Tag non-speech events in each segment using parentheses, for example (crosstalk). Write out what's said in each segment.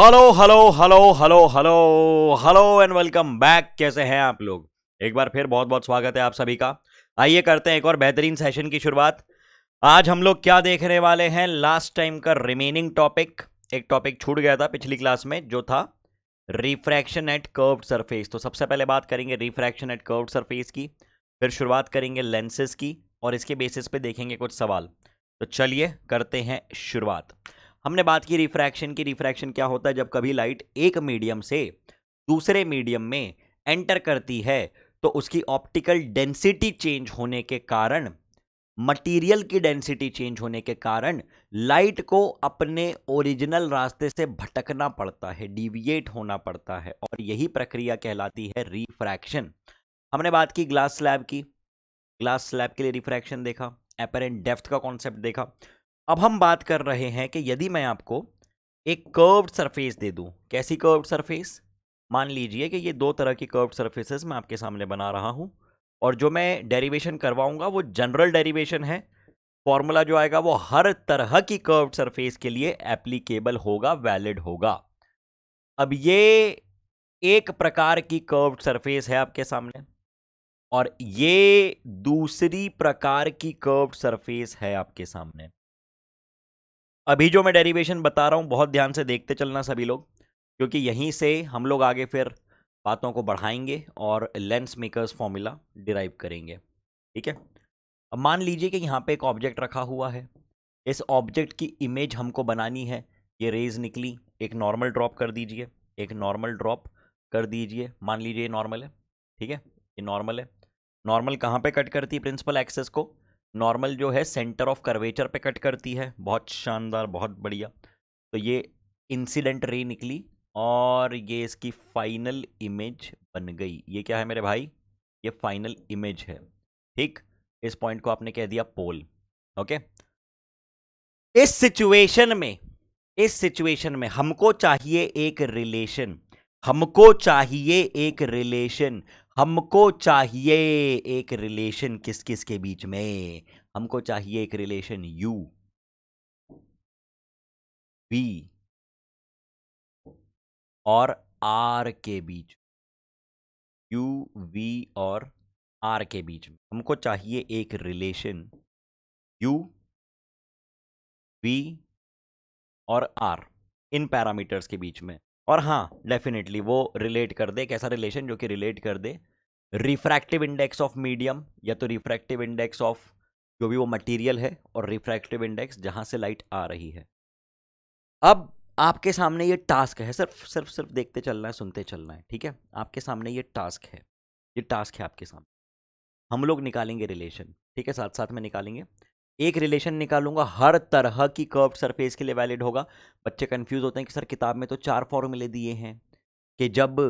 Hello hello hello hello hello hello and welcome back कैसे हैं आप लोग एक बार फिर बहुत बहुत स्वागत है आप सभी का आइए करते हैं एक और बेहतरीन सेशन की शुरुआत आज हम लोग क्या देखने वाले हैं लास्ट टाइम का रिमेनिंग टॉपिक एक टॉपिक छूट गया था पिछली क्लास में जो था रिफ्रैक्शन एट कर्व्ड सरफेस तो सबसे पहले बात करेंगे रिफ्रैक्शन एट कर्व्ड सरफेस की फिर शुरुआत करेंगे लेंसेज की और इसके बेसिस पे देखेंगे कुछ सवाल तो चलिए करते हैं शुरुआत हमने बात की रिफ्रैक्शन की रिफ्रैक्शन क्या होता है जब कभी लाइट एक मीडियम से दूसरे मीडियम में एंटर करती है तो उसकी ऑप्टिकल डेंसिटी चेंज होने के कारण मटेरियल की डेंसिटी चेंज होने के कारण लाइट को अपने ओरिजिनल रास्ते से भटकना पड़ता है डिविएट होना पड़ता है और यही प्रक्रिया कहलाती है रिफ्रैक्शन हमने बात की ग्लास स्लैब की ग्लास स्लैब के लिए रिफ्रैक्शन देखा एपरेंट डेफ्थ का कॉन्सेप्ट देखा अब हम बात कर रहे हैं कि यदि मैं आपको एक कर्व्ड सरफेस दे दूं कैसी कर्व्ड सरफेस मान लीजिए कि ये दो तरह की कर्व्ड सरफेसेस मैं आपके सामने बना रहा हूँ और जो मैं डेरिवेशन करवाऊँगा वो जनरल डेरिवेशन है फॉर्मूला जो आएगा वो हर तरह की कर्व्ड सरफेस के लिए एप्लीकेबल होगा वैलिड होगा अब ये एक प्रकार की कर्व्ड सरफेस है आपके सामने और ये दूसरी प्रकार की कर्व्ड सरफेस है आपके सामने अभी जो मैं डेरिवेशन बता रहा हूँ बहुत ध्यान से देखते चलना सभी लोग क्योंकि यहीं से हम लोग आगे फिर बातों को बढ़ाएंगे और लेंस मेकर्स फॉर्मूला डिराइव करेंगे ठीक है अब मान लीजिए कि यहाँ पे एक ऑब्जेक्ट रखा हुआ है इस ऑब्जेक्ट की इमेज हमको बनानी है ये रेज निकली एक नॉर्मल ड्रॉप कर दीजिए एक नॉर्मल ड्रॉप कर दीजिए मान लीजिए ये नॉर्मल है ठीक है ये नॉर्मल है नॉर्मल कहाँ पे कट करती है प्रिंसिपल एक्सेस को नॉर्मल जो है सेंटर ऑफ कर्वेचर पे कट करती है बहुत शानदार बहुत बढ़िया तो ये इंसिडेंट रे निकली और ये इसकी फाइनल इमेज बन गई ये क्या है मेरे भाई ये फाइनल इमेज है ठीक इस पॉइंट को आपने कह दिया पोल ओके इस सिचुएशन में इस सिचुएशन में हमको चाहिए एक रिलेशन हमको चाहिए एक रिलेशन हमको चाहिए एक रिलेशन किस किस के बीच में हमको चाहिए एक रिलेशन यू बी और आर के बीच यू वी और आर के बीच में हमको चाहिए एक रिलेशन यू वी और आर इन पैरामीटर्स के बीच में और हाँ डेफिनेटली वो रिलेट कर दे कैसा रिलेशन जो कि रिलेट कर दे रिफ्रैक्टिव इंडेक्स ऑफ मीडियम या तो रिफ्रैक्टिव इंडेक्स ऑफ जो भी वो मटेरियल है और रिफ्रैक्टिव इंडेक्स जहां से लाइट आ रही है अब आपके सामने ये टास्क है सिर्फ सिर्फ सिर्फ देखते चलना है सुनते चलना है ठीक है आपके सामने ये टास्क है ये टास्क है आपके सामने हम लोग निकालेंगे रिलेशन ठीक है साथ साथ में निकालेंगे एक रिलेशन निकालूंगा हर तरह की कर्व सरफेस के लिए वैलिड होगा बच्चे कंफ्यूज होते हैं कि सर किताब में तो चार फॉर्मूले दिए हैं कि जब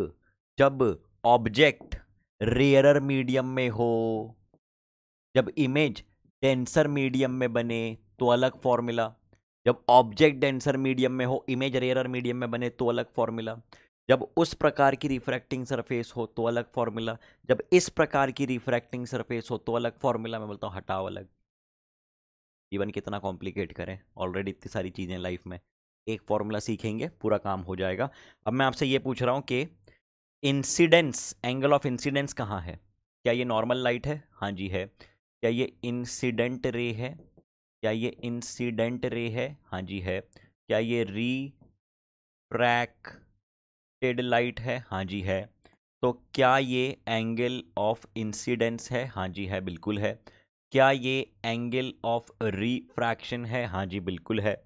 जब ऑब्जेक्ट रेयरर मीडियम में हो जब इमेज डेंसर मीडियम में बने तो अलग फॉर्मूला जब ऑब्जेक्ट डेंसर मीडियम में हो इमेज रेयरर मीडियम में बने तो अलग फॉर्मूला जब उस प्रकार की रिफ्रैक्टिंग सरफेस हो तो अलग फॉर्मूला जब इस प्रकार की रिफ्रैक्टिंग सरफेस हो तो अलग फॉर्मूला मैं बोलता हूँ हटाओ अलग इवन कितना कॉम्प्लिकेट करें ऑलरेडी इतनी सारी चीज़ें लाइफ में एक फॉर्मूला सीखेंगे पूरा काम हो जाएगा अब मैं आपसे ये पूछ रहा हूँ कि इंसिडेंस एंगल ऑफ इंसिडेंस कहाँ है क्या ये नॉर्मल लाइट है हाँ जी है क्या ये इंसिडेंट रे है क्या ये इंसिडेंट रे है हाँ जी है क्या ये री टेड लाइट है हाँ जी है तो क्या ये एंगल ऑफ इंसिडेंस है हाँ जी है बिल्कुल है क्या ये एंगल ऑफ रिफ्रैक्शन है हाँ जी बिल्कुल है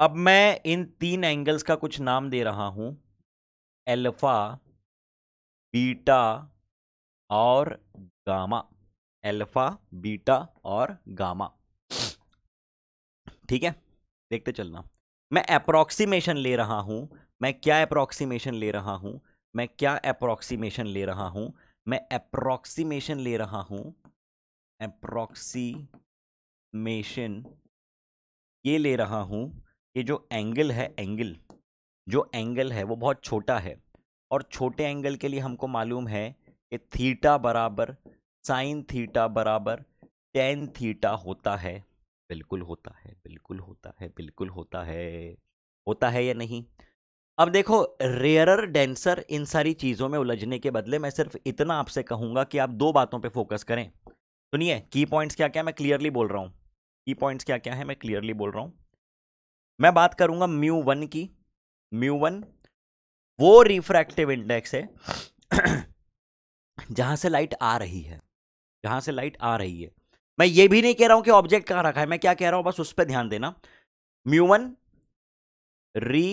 अब मैं इन तीन एंगल्स का कुछ नाम दे रहा हूँ एल्फ़ा बीटा और गामा अल्फा बीटा और गामा ठीक है देखते चलना मैं अप्रोक्सीमेशन ले रहा हूँ मैं क्या अप्रोक्सीमेशन ले रहा हूँ मैं क्या अप्रोक्सीमेशन ले रहा हूँ मैं अप्रोक्सीमेशन ले रहा हूँ अप्रोक्सीमेशन ये ले रहा हूँ ये जो एंगल है एंगल जो एंगल है वो बहुत छोटा है और छोटे एंगल के लिए हमको मालूम है कि थीटा बराबर साइन थीटा बराबर टेन थीटा होता है बिल्कुल होता है बिल्कुल होता है बिल्कुल होता है होता है या नहीं अब देखो रेयरर डेंसर इन सारी चीज़ों में उलझने के बदले मैं सिर्फ इतना आपसे कहूँगा कि आप दो बातों पे फोकस करें सुनिए की पॉइंट्स क्या क्या मैं क्लियरली बोल रहा हूँ की पॉइंट्स क्या क्या है मैं क्लियरली बोल रहा हूँ मैं बात करूँगा म्यू वन की म्यू वन वो रिफ्रैक्टिव इंडेक्स है (clears throat) जहां से लाइट आ रही है जहां से लाइट आ रही है मैं ये भी नहीं कह रहा हूं कि ऑब्जेक्ट कहां रखा है मैं क्या कह रहा हूं बस उस पर ध्यान देना mu one 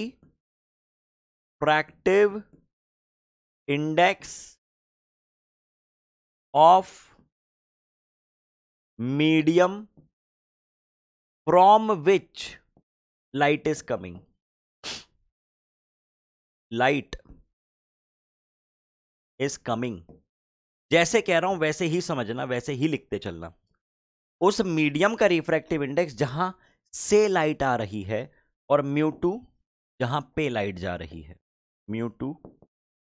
refractive index of medium from which light is coming light is coming जैसे कह रहा हूं वैसे ही समझना वैसे ही लिखते चलना उस मीडियम का रिफ्रैक्टिव इंडेक्स जहां से लाइट आ रही है और म्यू टू जहां पे लाइट जा रही है mu two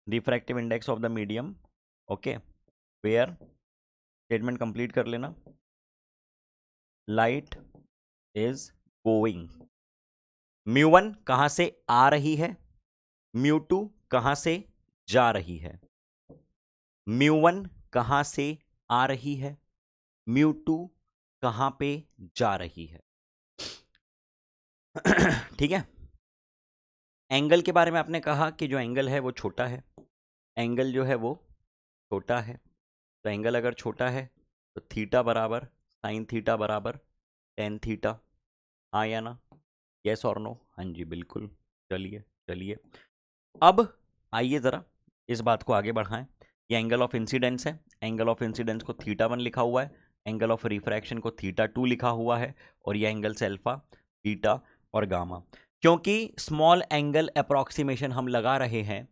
refractive index of the medium okay where statement complete कर लेना light is going mu one कहां से आ रही है म्यू टू कहां से जा रही है म्यू वन कहां से आ रही है म्यू टू कहां पे जा रही है (clears throat) ठीक है एंगल के बारे में आपने कहा कि जो एंगल है वो छोटा है एंगल जो है वो छोटा है तो एंगल अगर छोटा है तो थीटा बराबर साइन थीटा बराबर टेन थीटा हाँ या ना यस और नो हाँ जी बिल्कुल चलिए चलिए अब आइए ज़रा इस बात को आगे बढ़ाएं ये एंगल ऑफ इंसिडेंस है एंगल ऑफ इंसिडेंस को थीटा वन लिखा हुआ है एंगल ऑफ रिफ्रैक्शन को थीटा टू लिखा हुआ है और ये एंगल सेल्फा थीटा और गामा क्योंकि स्मॉल एंगल अप्रॉक्सीमेशन हम लगा रहे हैं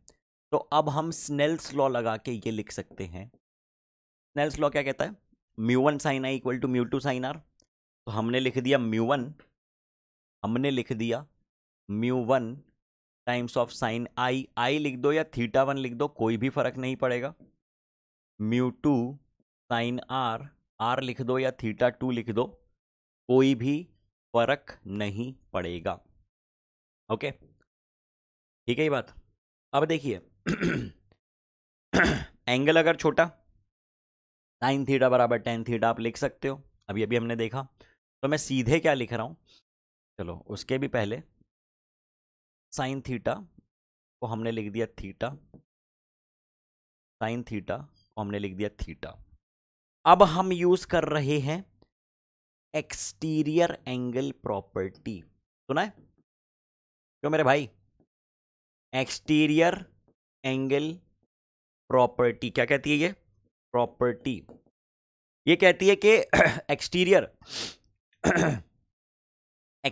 तो अब हम स्नेल्स लॉ लगा के ये लिख सकते हैं स्नेल्स लॉ क्या कहता है mu one sine I equal to mu two sine R तो हमने लिख दिया म्यू वन हमने लिख दिया mu one times of sine I I लिख दो या थीटा वन लिख दो कोई भी फर्क नहीं पड़ेगा mu two sine R R लिख दो या थीटा टू लिख दो कोई भी फर्क नहीं पड़ेगा ओके ठीक है ये बात अब देखिए एंगल अगर छोटा साइन थीटा बराबर टेन थीटा आप लिख सकते हो अभी अभी हमने देखा तो मैं सीधे क्या लिख रहा हूँ चलो उसके भी पहले साइन थीटा को हमने लिख दिया थीटा साइन थीटा को हमने लिख दिया थीटा अब हम यूज कर रहे हैं एक्सटीरियर एंगल प्रॉपर्टी सुना है क्यों मेरे भाई एक्सटीरियर एंगल प्रॉपर्टी क्या कहती है ये प्रॉपर्टी ये कहती है कि (clears throat) एक्सटीरियर (clears throat)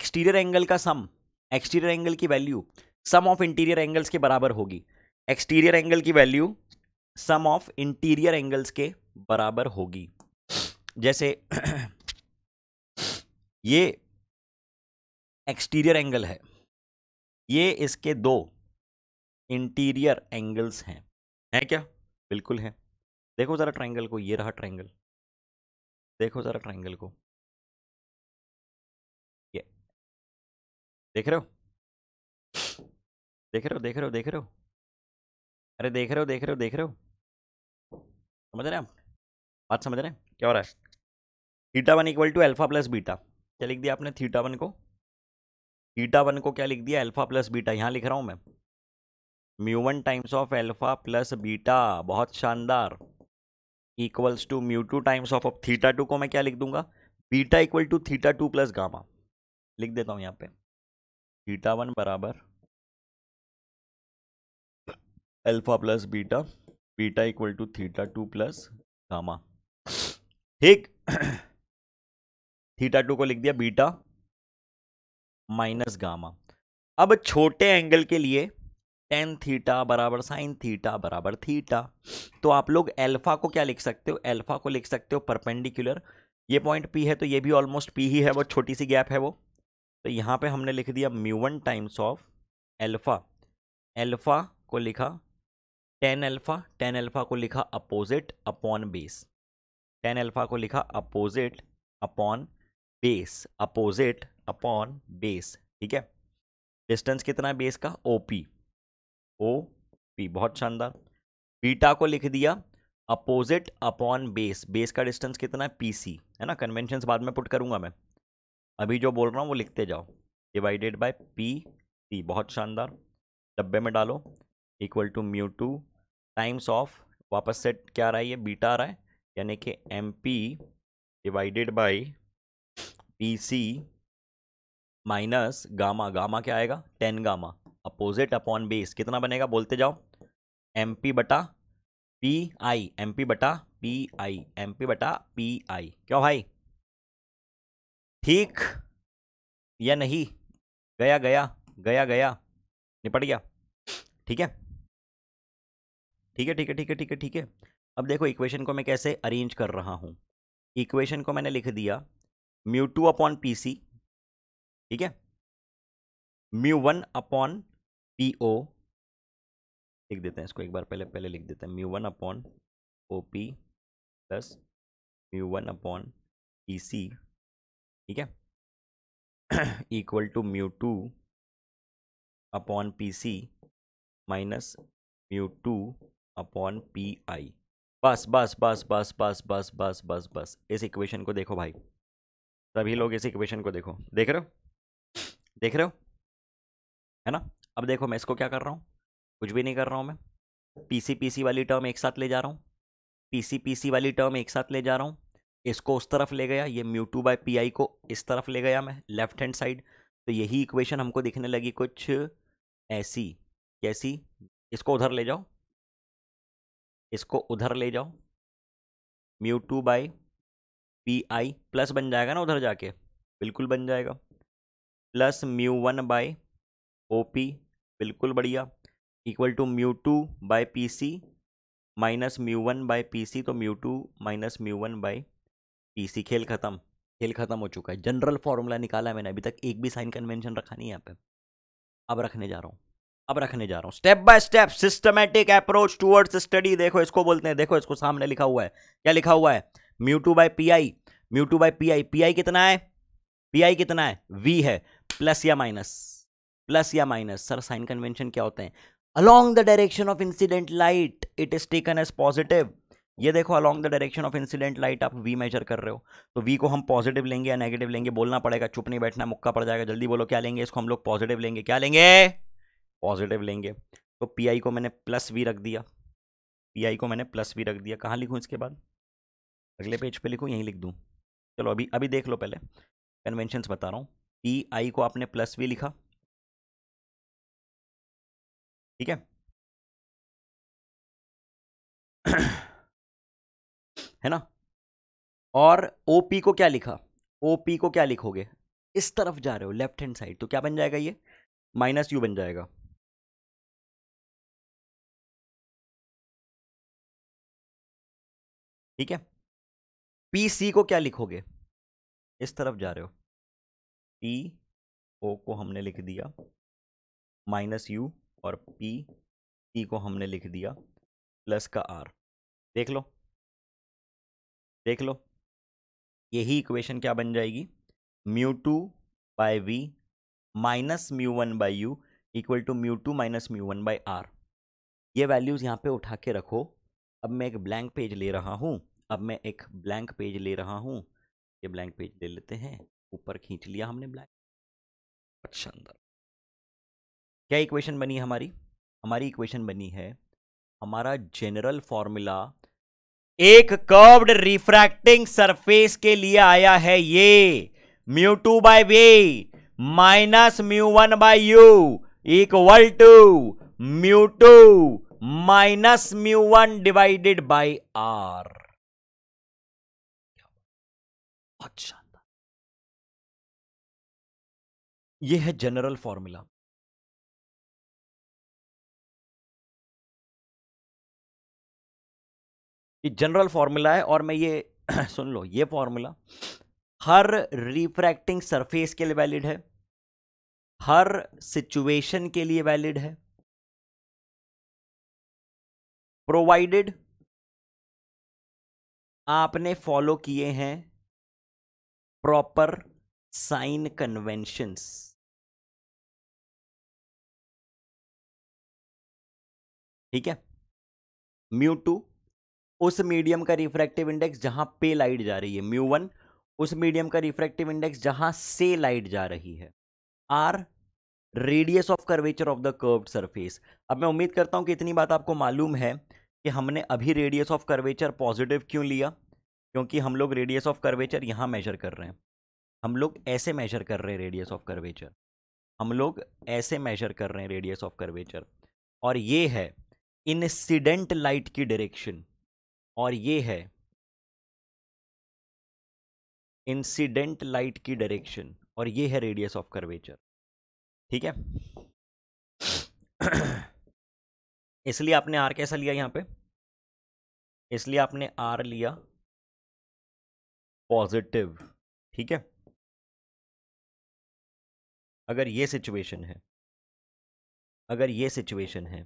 एक्सटीरियर एंगल का सम एक्सटीरियर एंगल की value sum of interior angles के बराबर होगी एक्सटीरियर एंगल की value sum of interior angles के बराबर होगी जैसे (clears throat) ये एक्सटीरियर एंगल है ये इसके दो इंटीरियर एंगल्स हैं है क्या बिल्कुल है देखो ज़रा ट्रायंगल को ये रहा ट्रायंगल देखो ज़रा ट्रायंगल को देख रहे हो देख रहे हो देख रहे हो देख रहे हो अरे देख रहे हो देख रहे हो देख रहे हो समझ रहे हैं आप बात समझ रहे हैं क्या हो रहा है theta one equal to alpha plus beta क्या लिख दिया आपने थीटा वन को थीटा वन को क्या लिख दिया एल्फा प्लस बीटा यहाँ लिख रहा हूँ मैं mu one times of alpha plus beta बहुत शानदार equals to mu two times of of theta two को मैं क्या लिख दूंगा beta equal to theta two plus gamma लिख देता हूँ यहाँ पे थीटा वन बराबर alpha plus beta beta equal to theta two plus gamma ठीक थीटा टू को लिख दिया बीटा माइनस गामा अब छोटे एंगल के लिए टेन थीटा बराबर साइन थीटा बराबर थीटा तो आप लोग अल्फा को क्या लिख सकते हो अल्फा को लिख सकते हो परपेंडिकुलर ये पॉइंट पी है तो ये भी ऑलमोस्ट पी ही है वो छोटी सी गैप है वो तो यहाँ पे हमने लिख दिया mu one times of alpha alpha को लिखा टेन एल्फ़ा टेन एल्फ़ा को लिखा opposite upon base tan alpha को लिखा opposite upon base opposite upon base ठीक है डिस्टेंस कितना है बेस का ओ पी ओ पी बहुत शानदार बीटा को लिख दिया अपोजिट अपॉन बेस बेस का डिस्टेंस कितना है पी सी है ना कन्वेंशन बाद में पुट करूंगा मैं अभी जो बोल रहा हूँ वो लिखते जाओ डिवाइडेड बाय पी सी बहुत शानदार डब्बे में डालो equal to mu two times of वापस सेट क्या आ रहा है ये बीटा आ रहा है यानी कि M P divided by P C minus gamma gamma क्या आएगा tan gamma opposite upon base कितना बनेगा बोलते जाओ एम पी बटा पी आई एम पी बटा पी आई एम पी बटा पी आई क्यों भाई ठीक या नहीं गया गया गया गया निपट गया ठीक है ठीक है ठीक है ठीक है ठीक है ठीक है अब देखो इक्वेशन को मैं कैसे अरेंज कर रहा हूँ इक्वेशन को मैंने लिख दिया mu two upon P C ठीक है mu one upon P O लिख देते हैं इसको एक बार पहले पहले लिख देते हैं mu one upon O P plus mu one upon P C ठीक है equal to mu two upon P C minus mu two upon P I बस बस बस बस बस बस बस बस बस इस इक्वेशन को देखो भाई सभी लोग इस इक्वेशन को देखो देख रहे हो देख रहे हो है ना अब देखो मैं इसको क्या कर रहा हूँ कुछ भी नहीं कर रहा हूँ मैं पीसी सी वाली टर्म एक साथ ले जा रहा हूँ पी सी वाली टर्म एक साथ ले जा रहा हूँ इसको उस तरफ ले गया ये mu two by P I को इस तरफ ले गया मैं लेफ्ट हैंड साइड तो यही इक्वेशन हमको दिखने लगी कुछ ऐसी कैसी इसको उधर ले जाओ इसको उधर ले जाओ mu two by P I plus बन जाएगा ना उधर जाके बिल्कुल बन जाएगा plus mu one by O P बिल्कुल बढ़िया equal to mu two by P C minus mu one by P C तो mu two minus mu one by PC खेल खत्म खेल खत्म हो चुका है जनरल फार्मूला निकाला है मैंने अभी तक एक भी साइन कन्वेंशन रखा नहीं है यहाँ पे अब रखने जा रहा हूँ अब रखने जा रहा हूँ step by step systematic approach towards study देखो इसको बोलते हैं देखो इसको सामने लिखा हुआ है क्या लिखा हुआ है mu two by P I mu two by P I P I कितना है पी आई कितना है वी है प्लस या माइनस प्लस या माइनस सर साइन कन्वेंशन क्या होते हैं along the direction of incident light it is taken as positive ये देखो along the direction of incident light आप वी मेजर कर रहे हो तो वी को हम पॉजिटिव लेंगे या नेगेटिव लेंगे बोलना पड़ेगा चुप नहीं बैठना मुक्का पड़ जाएगा जल्दी बोलो क्या लेंगे इसको हम लोग पॉजिटिव लेंगे क्या लेंगे पॉजिटिव लेंगे तो पी आई को मैंने प्लस वी रख दिया पी आई को मैंने प्लस वी रख दिया कहाँ लिखूँ इसके बाद अगले पेज पर लिखूँ यहीं लिख दूँ चलो अभी अभी देख लो पहले कन्वेंशंस बता रहा हूँ पी आई को आपने प्लस वी लिखा ठीक है है ना और ओ पी को क्या लिखा ओ पी को क्या लिखोगे इस तरफ जा रहे हो लेफ्ट हैंड साइड तो क्या बन जाएगा ये माइनस यू बन जाएगा ठीक है पी सी को क्या लिखोगे इस तरफ जा रहे हो पी ओ को हमने लिख दिया माइनस यू और पी सी e को हमने लिख दिया प्लस का आर देख लो देख लो यही इक्वेशन क्या बन जाएगी mu two by we minus mu one by you equal to mu two minus mu one by R ये वैल्यूज़ यहाँ पे उठा के रखो अब मैं एक ब्लैंक पेज ले रहा हूँ अब मैं एक ब्लैंक पेज ले रहा हूँ ये ब्लैंक पेज ले लेते हैं ऊपर खींच लिया हमने ब्लैंक अच्छा, अंदर क्या इक्वेशन बनी हमारी हमारी इक्वेशन बनी है हमारा जनरल फॉर्मूला एक कर्व्ड रिफ्रैक्टिंग सरफेस के लिए आया है ये mu two by V minus mu one by you equal to mu two minus mu one divided by R अच्छा ये है जनरल फॉर्मूला ये जनरल फार्मूला है और मैं ये (clears throat) सुन लो ये फार्मूला हर रिफ्रैक्टिंग सरफेस के लिए वैलिड है हर सिचुएशन के लिए वैलिड है प्रोवाइडेड आपने फॉलो किए हैं प्रॉपर साइन कन्वेंशंस ठीक है म्यू टू उस मीडियम का रिफ्रैक्टिव इंडेक्स जहां पे लाइट जा रही है म्यू वन उस मीडियम का रिफ्रैक्टिव इंडेक्स जहां से लाइट जा रही है R radius of curvature of the curved surface अब मैं उम्मीद करता हूं कि इतनी बात आपको मालूम है कि हमने अभी रेडियस ऑफ कर्वेचर पॉजिटिव क्यों लिया क्योंकि हम लोग रेडियस ऑफ कर्वेचर यहाँ मेजर कर रहे हैं हम लोग ऐसे मेजर कर रहे हैं रेडियस ऑफ कर्वेचर हम लोग ऐसे मेजर कर रहे हैं रेडियस ऑफ कर्वेचर और ये है इंसिडेंट लाइट की डायरेक्शन और ये है इंसिडेंट लाइट की डायरेक्शन और ये है रेडियस ऑफ कर्वेचर ठीक है (clears throat) इसलिए आपने आर कैसा लिया यहां पे इसलिए आपने आर लिया पॉजिटिव ठीक है अगर ये सिचुएशन है अगर ये सिचुएशन है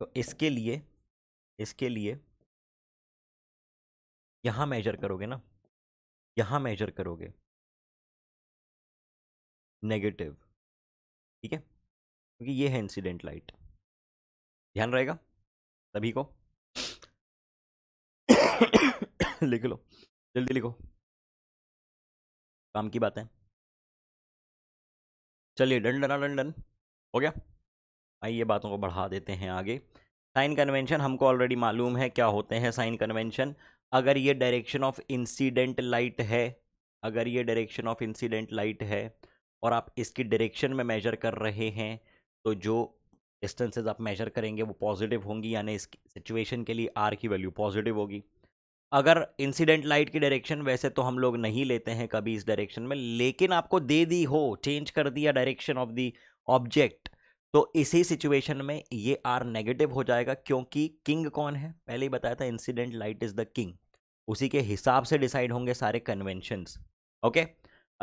तो इसके लिए इसके लिए यहाँ मेजर करोगे ना यहाँ मेजर करोगे नेगेटिव ठीक है क्योंकि ये है इंसिडेंट लाइट ध्यान रहेगा सभी को लिख लो जल्दी लिखो काम की बात है चलिए डन डन डन डन हो गया आइए बातों को बढ़ा देते हैं आगे साइन कन्वेंशन हमको ऑलरेडी मालूम है क्या होते हैं साइन कन्वेंशन अगर ये डायरेक्शन ऑफ इंसिडेंट लाइट है अगर ये डायरेक्शन ऑफ इंसिडेंट लाइट है और आप इसकी डायरेक्शन में मेजर कर रहे हैं तो जो डिस्टेंसेज आप मेजर करेंगे वो पॉजिटिव होंगी यानी इस सिचुएशन के लिए आर की वैल्यू पॉजिटिव होगी अगर इंसिडेंट लाइट की डायरेक्शन वैसे तो हम लोग नहीं लेते हैं कभी इस डायरेक्शन में लेकिन आपको दे दी हो चेंज कर दिया डायरेक्शन ऑफ दी ऑब्जेक्ट तो इसी सिचुएशन में ये आर नेगेटिव हो जाएगा क्योंकि किंग कौन है पहले ही बताया था incident light is the king उसी के हिसाब से डिसाइड होंगे सारे कन्वेंशंस ओके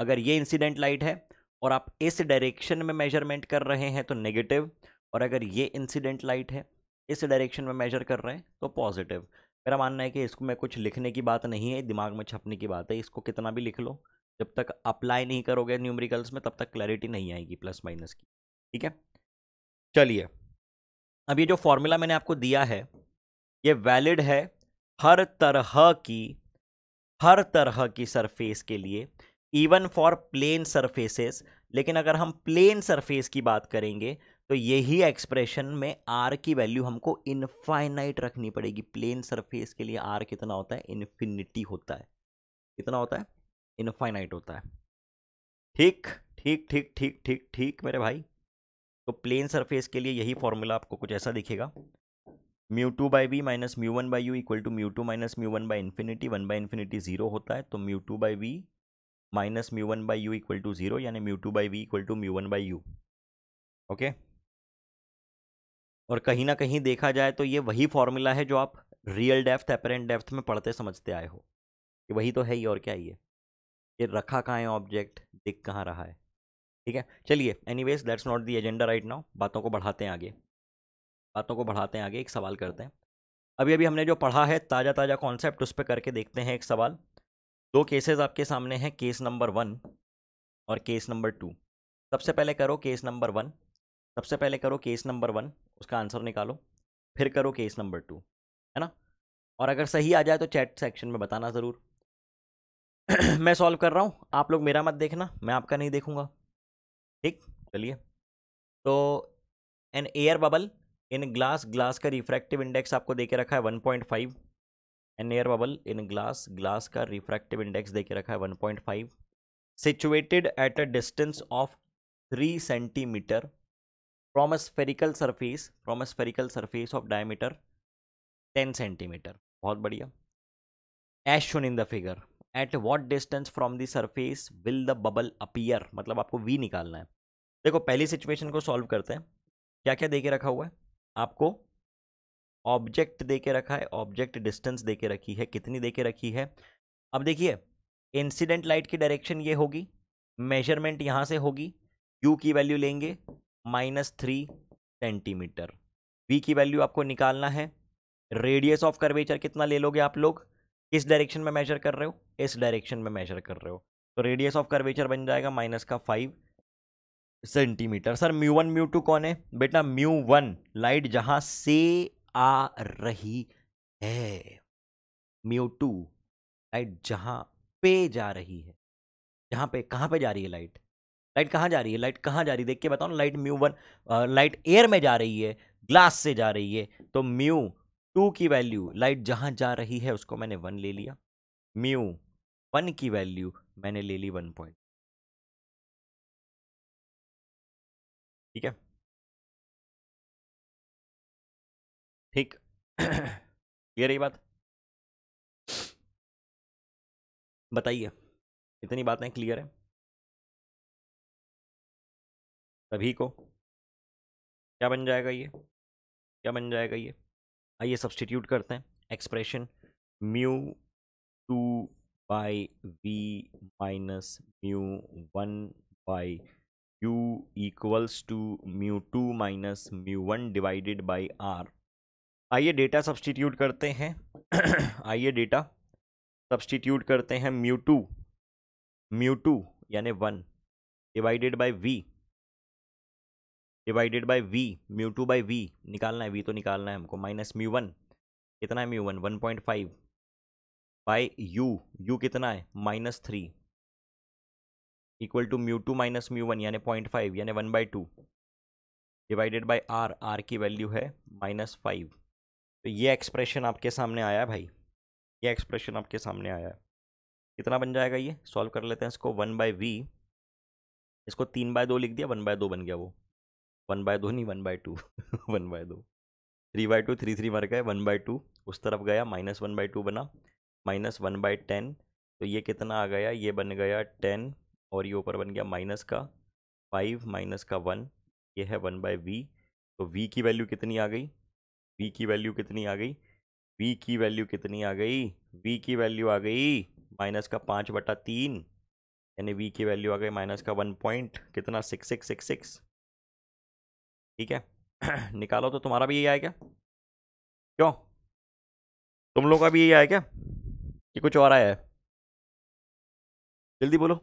अगर ये इंसिडेंट लाइट है और आप इस डायरेक्शन में मेजरमेंट कर रहे हैं तो नेगेटिव और अगर ये इंसिडेंट लाइट है इस डायरेक्शन में मेजर कर रहे हैं तो पॉजिटिव मेरा मानना है कि इसको मैं कुछ लिखने की बात नहीं है दिमाग में छपने की बात है इसको कितना भी लिख लो जब तक अप्लाई नहीं करोगे न्यूमरिकल्स में तब तक क्लैरिटी नहीं आएगी प्लस माइनस की ठीक है चलिए अब ये जो फॉर्मूला मैंने आपको दिया है ये वैलिड है हर तरह की हर तरह की सरफेस के लिए इवन फॉर प्लेन सरफेसेस लेकिन अगर हम प्लेन सरफेस की बात करेंगे तो यही एक्सप्रेशन में आर की वैल्यू हमको इनफाइनाइट रखनी पड़ेगी प्लेन सरफेस के लिए आर कितना होता है इन्फिनिटी होता है कितना होता है इनफाइनाइट होता है ठीक ठीक ठीक ठीक ठीक ठीक मेरे भाई तो प्लेन सरफेस के लिए यही फॉर्मूला आपको कुछ ऐसा दिखेगा mu two by we minus mu one by you equal to mu two minus mu one by infinity one by infinity zero होता है तो mu two by we minus mu one by you equal to zero यानी mu two by V equal to mu one by you okay और कहीं ना कहीं देखा जाए तो ये वही फॉर्मूला है जो आप रियल डेप्थ अपेरेंट डेप्थ में पढ़ते समझते आए हो कि वही तो है ही और क्या ये ये रखा कहाँ है ऑब्जेक्ट दिख कहाँ रहा है ठीक है चलिए anyways that's not the agenda right now बातों को बढ़ाते हैं आगे बातों को बढ़ाते हैं आगे एक सवाल करते हैं अभी अभी हमने जो पढ़ा है ताज़ा ताज़ा कॉन्सेप्ट उस पर करके देखते हैं एक सवाल दो केसेस आपके सामने हैं केस नंबर वन और केस नंबर टू सबसे पहले करो केस नंबर वन सबसे पहले करो केस नंबर वन उसका आंसर निकालो फिर करो केस नंबर टू है ना और अगर सही आ जाए तो चैट सेक्शन में बताना ज़रूर (clears throat) मैं सॉल्व कर रहा हूँ आप लोग मेरा मत देखना मैं आपका नहीं देखूँगा ठीक चलिए तो an air bubble in glass glass का रिफ्रैक्टिव इंडेक्स आपको दे के रखा है one point five an air bubble in glass glass का रिफ्रैक्टिव इंडेक्स दे के रखा है one point five situated at a distance of three centimetre from a spherical surface from a spherical surface of diameter ten centimetre बहुत बढ़िया as shown in the figure at what distance from the surface will the bubble appear मतलब आपको we निकालना है देखो पहली situation को solve करते हैं क्या क्या दे के रखा हुआ है आपको ऑब्जेक्ट दे के रखा है ऑब्जेक्ट डिस्टेंस दे के रखी है कितनी दे के रखी है अब देखिए इंसिडेंट लाइट की डायरेक्शन ये होगी मेजरमेंट यहाँ से होगी यू की वैल्यू लेंगे माइनस थ्री सेंटीमीटर वी की वैल्यू आपको निकालना है रेडियस ऑफ कर्वेचर कितना ले लोगे आप लोग किस डायरेक्शन में मेजर कर रहे हो इस डायरेक्शन में मेजर कर रहे हो तो रेडियस ऑफ कर्वेचर बन जाएगा माइनस का five centimetre sir mu one mu two कौन है बेटा म्यू वन लाइट जहां से आ रही है म्यू टू लाइट जहां पे जा रही है जहां पे कहां पे जा रही है लाइट लाइट कहां जा रही है लाइट कहां जा रही है देख के बताओ ना light mu one light air में जा रही है ग्लास से जा रही है तो म्यू टू की वैल्यू लाइट जहाँ जा रही है उसको मैंने वन ले लिया म्यू वन की वैल्यू मैंने ले ली वन पॉइंट ठीक है ठीक ये रही बात बताइए इतनी बातें क्लियर है सभी को क्या बन जाएगा ये क्या बन जाएगा ये आइए हाँ, सब्सटीट्यूट करते हैं expression mu two by we minus mu one by U equals to mu two minus mu one divided by R आइए डेटा सब्सटीट्यूट करते हैं (coughs) आइए डेटा सब्सटीट्यूट करते हैं म्यू टू म्यू टू यानी one divided by V divided by we mu two by V निकालना है we तो निकालना है हमको माइनस म्यू वन कितना है mu one one point five by you U कितना है minus three equal to mu two minus mu one यानी पॉइंट फाइव यानी one by two divided by R R की वैल्यू है माइनस फाइव तो ये एक्सप्रेशन आपके सामने आया है भाई ये एक्सप्रेशन आपके सामने आया है कितना बन जाएगा ये सॉल्व कर लेते हैं इसको वन बाय वी इसको तीन बाय दो लिख दिया वन बाय दो बन गया वो वन बाय दो नहीं one by two (laughs) one by दो three by two three three मर गए वन बाय टू उस तरफ गया माइनस वन बाई टू बना माइनस वन बाई टेन तो ये कितना आ गया ये बन गया टेन और ये ऊपर बन गया माइनस का फाइव माइनस का वन ये है वन बाय वी तो वी की वैल्यू कितनी आ गई वी की वैल्यू कितनी आ गई वी की वैल्यू कितनी आ गई वी की वैल्यू आ गई माइनस का पाँच बटा तीन यानी वी की वैल्यू आ गई माइनस का वन पॉइंट कितना सिक्स सिक्स सिक्स सिक्स ठीक है (clears throat) निकालो तो तुम्हारा भी यही आएगा क्यों तुम लोग का भी यही आएगा कि कुछ और आया है जल्दी बोलो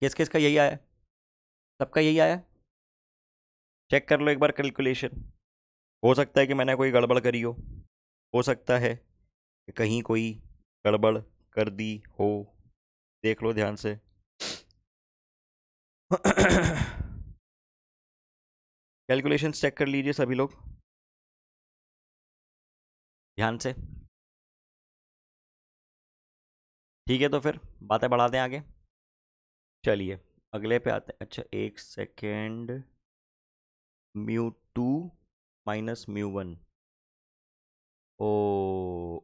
किस किस का यही आया है सबका यही आया चेक कर लो एक बार कैलकुलेशन हो सकता है कि मैंने कोई गड़बड़ करी हो हो सकता है कि कहीं कोई गड़बड़ कर दी हो देख लो ध्यान से (clears throat) (clears throat) कैलकुलेशन चेक कर लीजिए सभी लोग ध्यान से ठीक है तो फिर बातें बढ़ा दें आगे चलिए अगले पे आते हैं अच्छा एक second mu two minus mu one ओ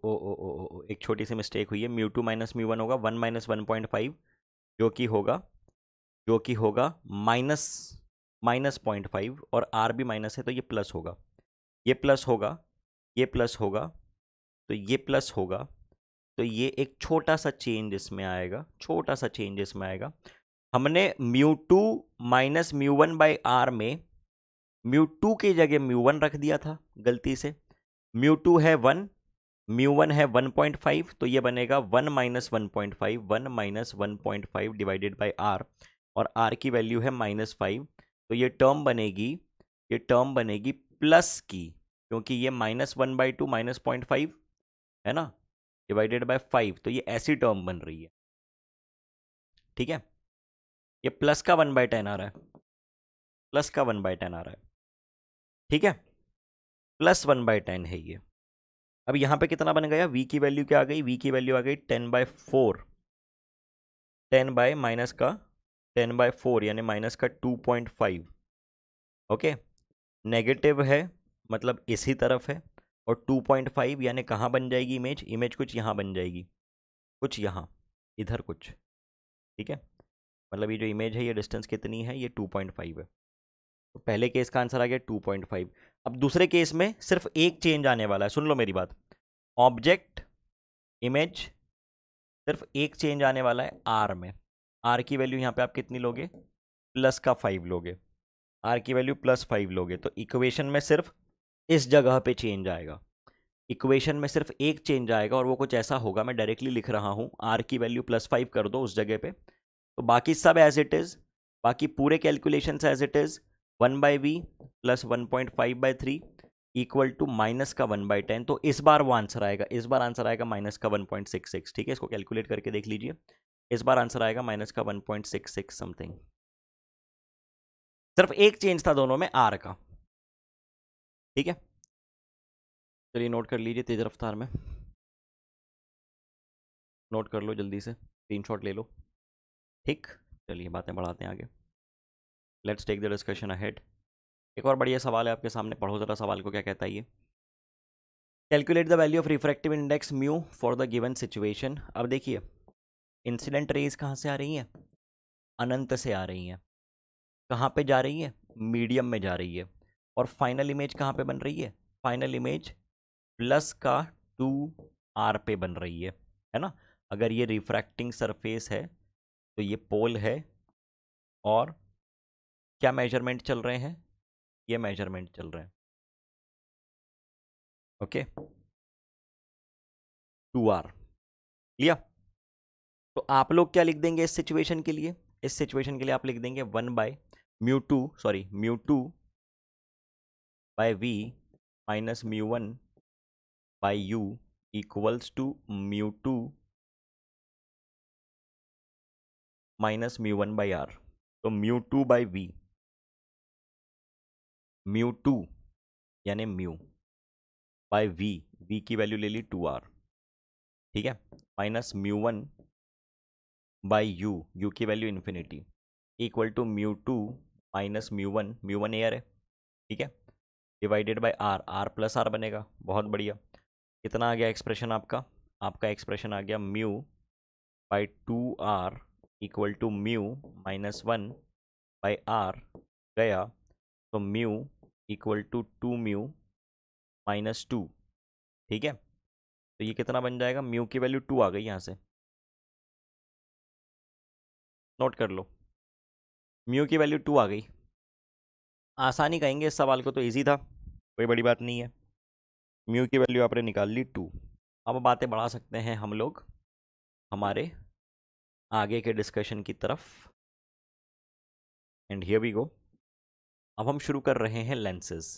ओ ओ ओ एक छोटी सी मिस्टेक हुई है mu two minus mu one होगा one minus one point five जो कि होगा जो कि होगा माइनस माइनस पॉइंट फाइव और आर भी माइनस है तो ये प्लस होगा ये प्लस होगा ये प्लस होगा तो ये प्लस होगा तो ये एक छोटा सा चेंज इसमें आएगा छोटा सा चेंज इसमें आएगा हमने mu two minus mu one by R में म्यू टू की जगह म्यू वन रख दिया था गलती से म्यू टू है वन म्यू वन है वन पॉइंट फाइव तो ये बनेगा one minus one point five one minus one point five divided by R और आर की वैल्यू है माइनस फाइव तो ये टर्म बनेगी ये टर्म बनेगी प्लस की क्योंकि ये minus one by two minus point five है ना डिवाइडेड बाय फाइव तो ये ऐसी टर्म बन रही है ठीक है ये प्लस का वन बाय टेन आ रहा है प्लस का वन बाय टेन आ रहा है ठीक है प्लस वन बाय टेन है ये अब यहाँ पे कितना बन गया वी की वैल्यू क्या आ गई वी की वैल्यू आ गई ten by four ten by minus का टेन बाय फोर यानी माइनस का two point five okay negative है मतलब इसी तरफ है और टू पॉइंट फाइव यानी कहाँ बन जाएगी इमेज इमेज कुछ यहाँ बन जाएगी कुछ यहाँ इधर कुछ ठीक है मतलब ये जो इमेज है ये डिस्टेंस कितनी है ये टू पॉइंट फाइव है तो पहले केस का आंसर आ गया टू पॉइंट फाइव अब दूसरे केस में सिर्फ एक चेंज आने वाला है सुन लो मेरी बात ऑब्जेक्ट इमेज सिर्फ एक चेंज आने वाला है आर में आर की वैल्यू यहाँ पे आप कितनी लोगे प्लस का फाइव लोगे आर की वैल्यू प्लस फाइव लोगे तो इक्वेशन में सिर्फ इस जगह पे चेंज आएगा इक्वेशन में सिर्फ एक चेंज आएगा और वो कुछ ऐसा होगा मैं डायरेक्टली लिख रहा हूँ आर की वैल्यू प्लस फाइव कर दो उस जगह पे तो बाकी सब एज इट इज़ बाकी पूरे calculation as it is one by v plus one point five by three equal to minus का वन बाई टेन तो इस बार वो आंसर आएगा इस बार आंसर आएगा माइनस का वन पॉइंट सिक्स सिक्स ठीक है इसको कैलकुलेट करके देख लीजिए इस बार आंसर आएगा माइनस का 1.66 समथिंग सिर्फ एक चेंज था दोनों में आर का ठीक है चलिए नोट कर लीजिए तेज रफ्तार में नोट कर लो जल्दी से तीन शॉट ले लो ठीक चलिए बातें बढ़ाते हैं आगे let's take the discussion ahead एक और बढ़िया सवाल है आपके सामने पढ़ो ज़रा सवाल को क्या कहता है ये calculate the value of refractive index mu for the given situation अब देखिए इंसिडेंट रेज कहाँ से आ रही हैं अनंत से आ रही हैं कहाँ पे जा रही है मीडियम में जा रही है और फाइनल इमेज कहाँ पे बन रही है फाइनल इमेज प्लस का टू आर पे बन रही है है ना अगर ये रिफ्रैक्टिंग सरफेस है तो ये पोल है और क्या मेजरमेंट चल रहे हैं ये मेजरमेंट चल रहे हैं ओके टू आर लिया तो आप लोग क्या लिख देंगे इस सिचुएशन के लिए इस सिचुएशन के लिए आप लिख देंगे one by mu two sorry mu two by v minus mu one by u equals to mu two minus mu one by r तो mu two by we mu two यानी म्यू बाय वी वी की value ले ली two r ठीक है minus mu one by you u की value infinity equal to mu two minus mu one mu one air है ठीक है divided by r r plus r बनेगा बहुत बढ़िया कितना आ गया एक्सप्रेशन आपका आपका एक्सप्रेशन आ गया mu by two r equal to mu minus one by r गया तो mu equal to two mu minus two ठीक है तो ये कितना बन जाएगा म्यू की वैल्यू टू आ गई यहाँ से नोट कर लो म्यू की वैल्यू टू आ गई आसानी कहेंगे इस सवाल को तो ईजी था कोई बड़ी बात नहीं है म्यू की वैल्यू आपने निकाल ली टू अब बातें बढ़ा सकते हैं हम लोग हमारे आगे के डिस्कशन की तरफ एंड हियर वी गो अब हम शुरू कर रहे हैं लेंसेज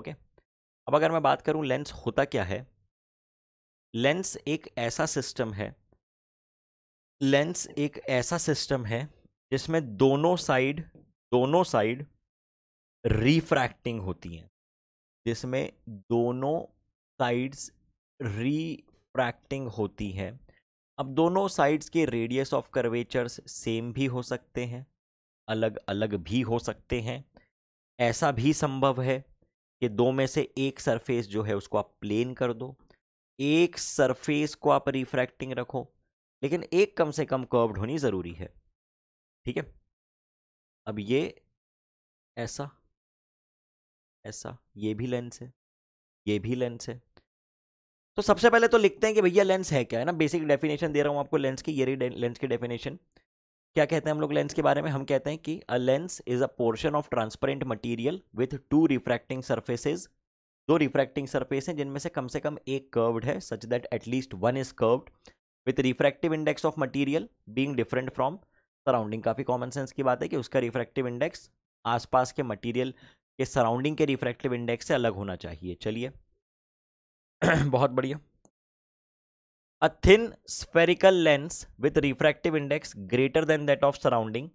ओके अब अगर मैं बात करूं लेंस होता क्या है लेंस एक ऐसा सिस्टम है लेंस एक ऐसा सिस्टम है जिसमें दोनों साइड दोनों साइड रिफ्रैक्टिंग होती हैं जिसमें दोनों साइड्स रिफ्रैक्टिंग होती हैं अब दोनों साइड्स के रेडियस ऑफ कर्वेचर्स सेम भी हो सकते हैं अलग अलग भी हो सकते हैं ऐसा भी संभव है कि दो में से एक सरफेस जो है उसको आप प्लेन कर दो एक सरफेस को आप रिफ्रैक्टिंग रखो लेकिन एक कम से कम कर्व्ड होनी ज़रूरी है ठीक है अब ये ऐसा ऐसा ये भी लेंस है ये भी लेंस है तो सबसे पहले तो लिखते हैं कि भैया लेंस है क्या है ना बेसिक डेफिनेशन दे रहा हूँ आपको लेंस की ये लेंस की डेफिनेशन क्या कहते हैं हम लोग लेंस के बारे में हम कहते हैं कि a lens is a portion of transparent material with two refracting surfaces दो रिफ्रैक्टिंग सर्फेस हैं जिनमें से कम से कम एक कर्व्ड है such that at least one is curved with refractive index of material being different from surrounding काफ़ी कॉमन सेंस की बात है कि उसका रिफ्रैक्टिव इंडेक्स आसपास के मटीरियल के सराउंडिंग के रिफ्रैक्टिव इंडेक्स से अलग होना चाहिए चलिए (coughs) बहुत बढ़िया a thin spherical lens with refractive index greater than that of surrounding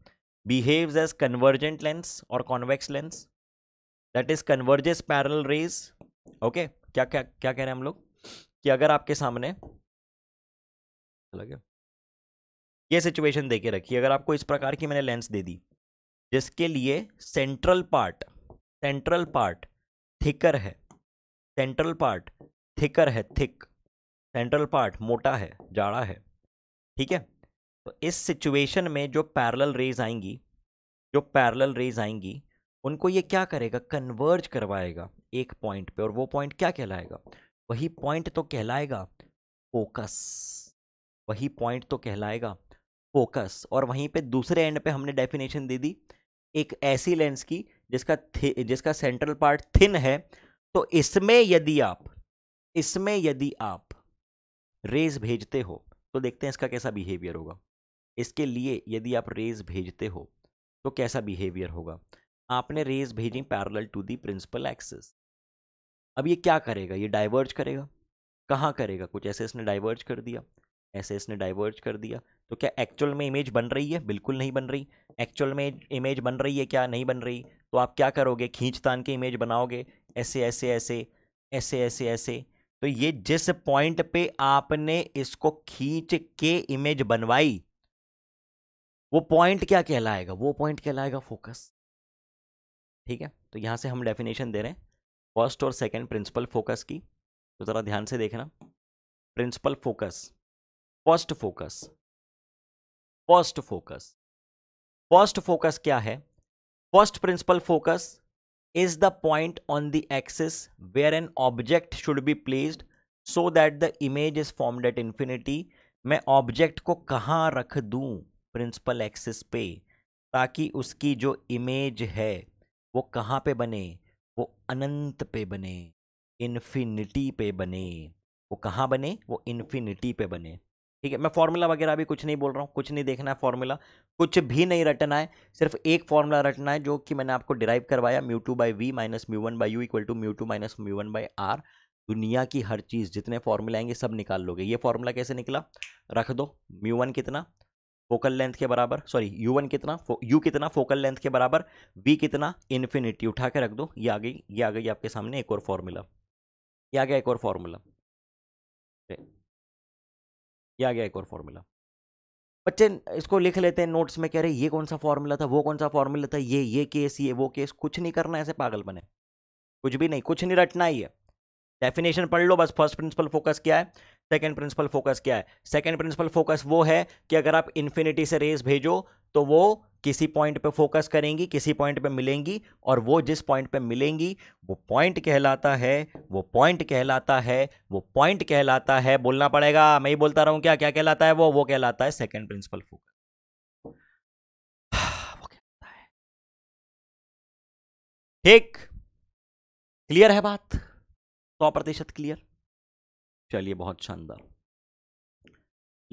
behave as convergent lens और convex lens that is converges parallel rays okay क्या क्या क्या कह रहे हैं हम लोग कि अगर आपके सामने अलग तो है ये सिचुएशन देके रखिए अगर आपको इस प्रकार की मैंने लेंस दे दी जिसके लिए central part central part thicker है सेंट्रल पार्ट थिकर है थिक सेंट्रल पार्ट मोटा है जाड़ा है ठीक है तो इस सिचुएशन में जो पैरेलल रेज आएंगी जो पैरेलल रेज आएंगी उनको ये क्या करेगा कन्वर्ज करवाएगा एक पॉइंट पे और वो पॉइंट क्या कहलाएगा वही पॉइंट तो कहलाएगा फोकस वही पॉइंट तो कहलाएगा फोकस और वहीं पे दूसरे एंड पे हमने डेफिनेशन दे दी एक ऐसी लेंस की जिसका जिसका सेंट्रल पार्ट थिन है तो इसमें यदि आप इसमें यदि आप रेज भेजते हो तो देखते हैं इसका कैसा बिहेवियर होगा इसके लिए यदि आप रेज भेजते हो तो कैसा बिहेवियर होगा आपने रेज भेजी parallel to the principal axis अब ये क्या करेगा ये डाइवर्ज करेगा कहाँ करेगा कुछ ऐसे इसने डाइवर्ज कर दिया ऐसे इसने डाइवर्ज कर दिया तो क्या एक्चुअल में इमेज बन रही है बिल्कुल नहीं बन रही एक्चुअल में इमेज बन रही है क्या नहीं बन रही तो आप क्या करोगे खींच तान के इमेज बनाओगे ऐसे ऐसे ऐसे ऐसे ऐसे ऐसे तो ये जिस पॉइंट पे आपने इसको खींच के इमेज बनवाई वो पॉइंट क्या कहलाएगा वो पॉइंट कहलाएगा फोकस ठीक है तो यहाँ से हम डेफिनेशन दे रहे हैं फर्स्ट और सेकंड प्रिंसिपल फोकस की तो ज़रा ध्यान से देखना principal focus first focus first focus first focus क्या है first principal focus is the point on the axis where an object should be placed so that the image is formed at infinity मैं object को कहाँ रख दूँ principal axis पे ताकि उसकी जो इमेज है वो कहाँ पे बने वो अनंत पे बने इन्फिनिटी पे बने वो कहाँ बने वो इन्फिनिटी पे बने ठीक है मैं फॉर्मूला वगैरह भी कुछ नहीं बोल रहा हूँ कुछ नहीं देखना है फॉर्मूला कुछ भी नहीं रटना है सिर्फ एक फॉर्मूला रटना है जो कि मैंने आपको डिराइव करवाया mu two by we minus mu one by you equal to mu two minus mu one by r दुनिया की हर चीज़ जितने फॉर्मूला आएंगे सब निकाल लोगे ये फॉर्मूला कैसे निकला रख दो म्यू वन कितना फोकल लेंथ के बराबर सॉरी यू वन कितना यू कितना फोकल लेंथ के बराबर वी कितना इन्फिनिटी उठा के रख दो ये आ गई ये आ गई आपके सामने एक और फॉर्मूला ये आ गया एक और फॉर्मूला ये आ गया एक और फॉर्मूला बच्चे इसको लिख लेते हैं नोट्स में कह रहे ये कौन सा फॉर्मूला था वो कौन सा फॉर्मूला था ये ये केस ये वो केस कुछ नहीं करना ऐसे पागल बने कुछ भी नहीं कुछ नहीं रटना ही है डेफिनेशन पढ़ लो बस फर्स्ट प्रिंसिपल फोकस क्या है सेकेंड प्रिंसिपल फोकस क्या है सेकेंड प्रिंसिपल फोकस वो है कि अगर आप इन्फिनिटी से रेस भेजो तो वो किसी पॉइंट पे फोकस करेंगी किसी पॉइंट पे मिलेंगी और वो जिस पॉइंट पे मिलेंगी वो पॉइंट कहलाता है वो पॉइंट कहलाता है वो पॉइंट कहलाता है बोलना पड़ेगा मैं ही बोलता रहूं क्या क्या कहलाता है वो वो कहलाता है सेकेंड प्रिंसिपल फोकस ठीक क्लियर है बात सौ प्रतिशत क्लियर चलिए बहुत शानदार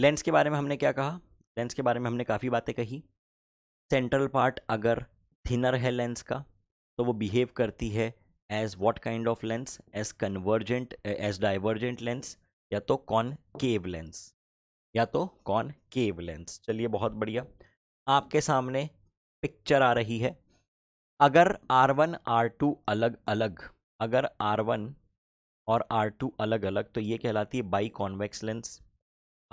लेंस के बारे में हमने क्या कहा लेंस के बारे में हमने काफ़ी बातें कही सेंट्रल पार्ट अगर थिनर है लेंस का तो वो बिहेव करती है as what kind of lens as convergent as divergent lens या तो कॉन केव लेंस या तो कॉन केव लेंस चलिए बहुत बढ़िया आपके सामने पिक्चर आ रही है अगर R1 R2 अलग अलग अगर R1 और R2 अलग अलग तो ये कहलाती है बाई कॉन्वेक्स लेंस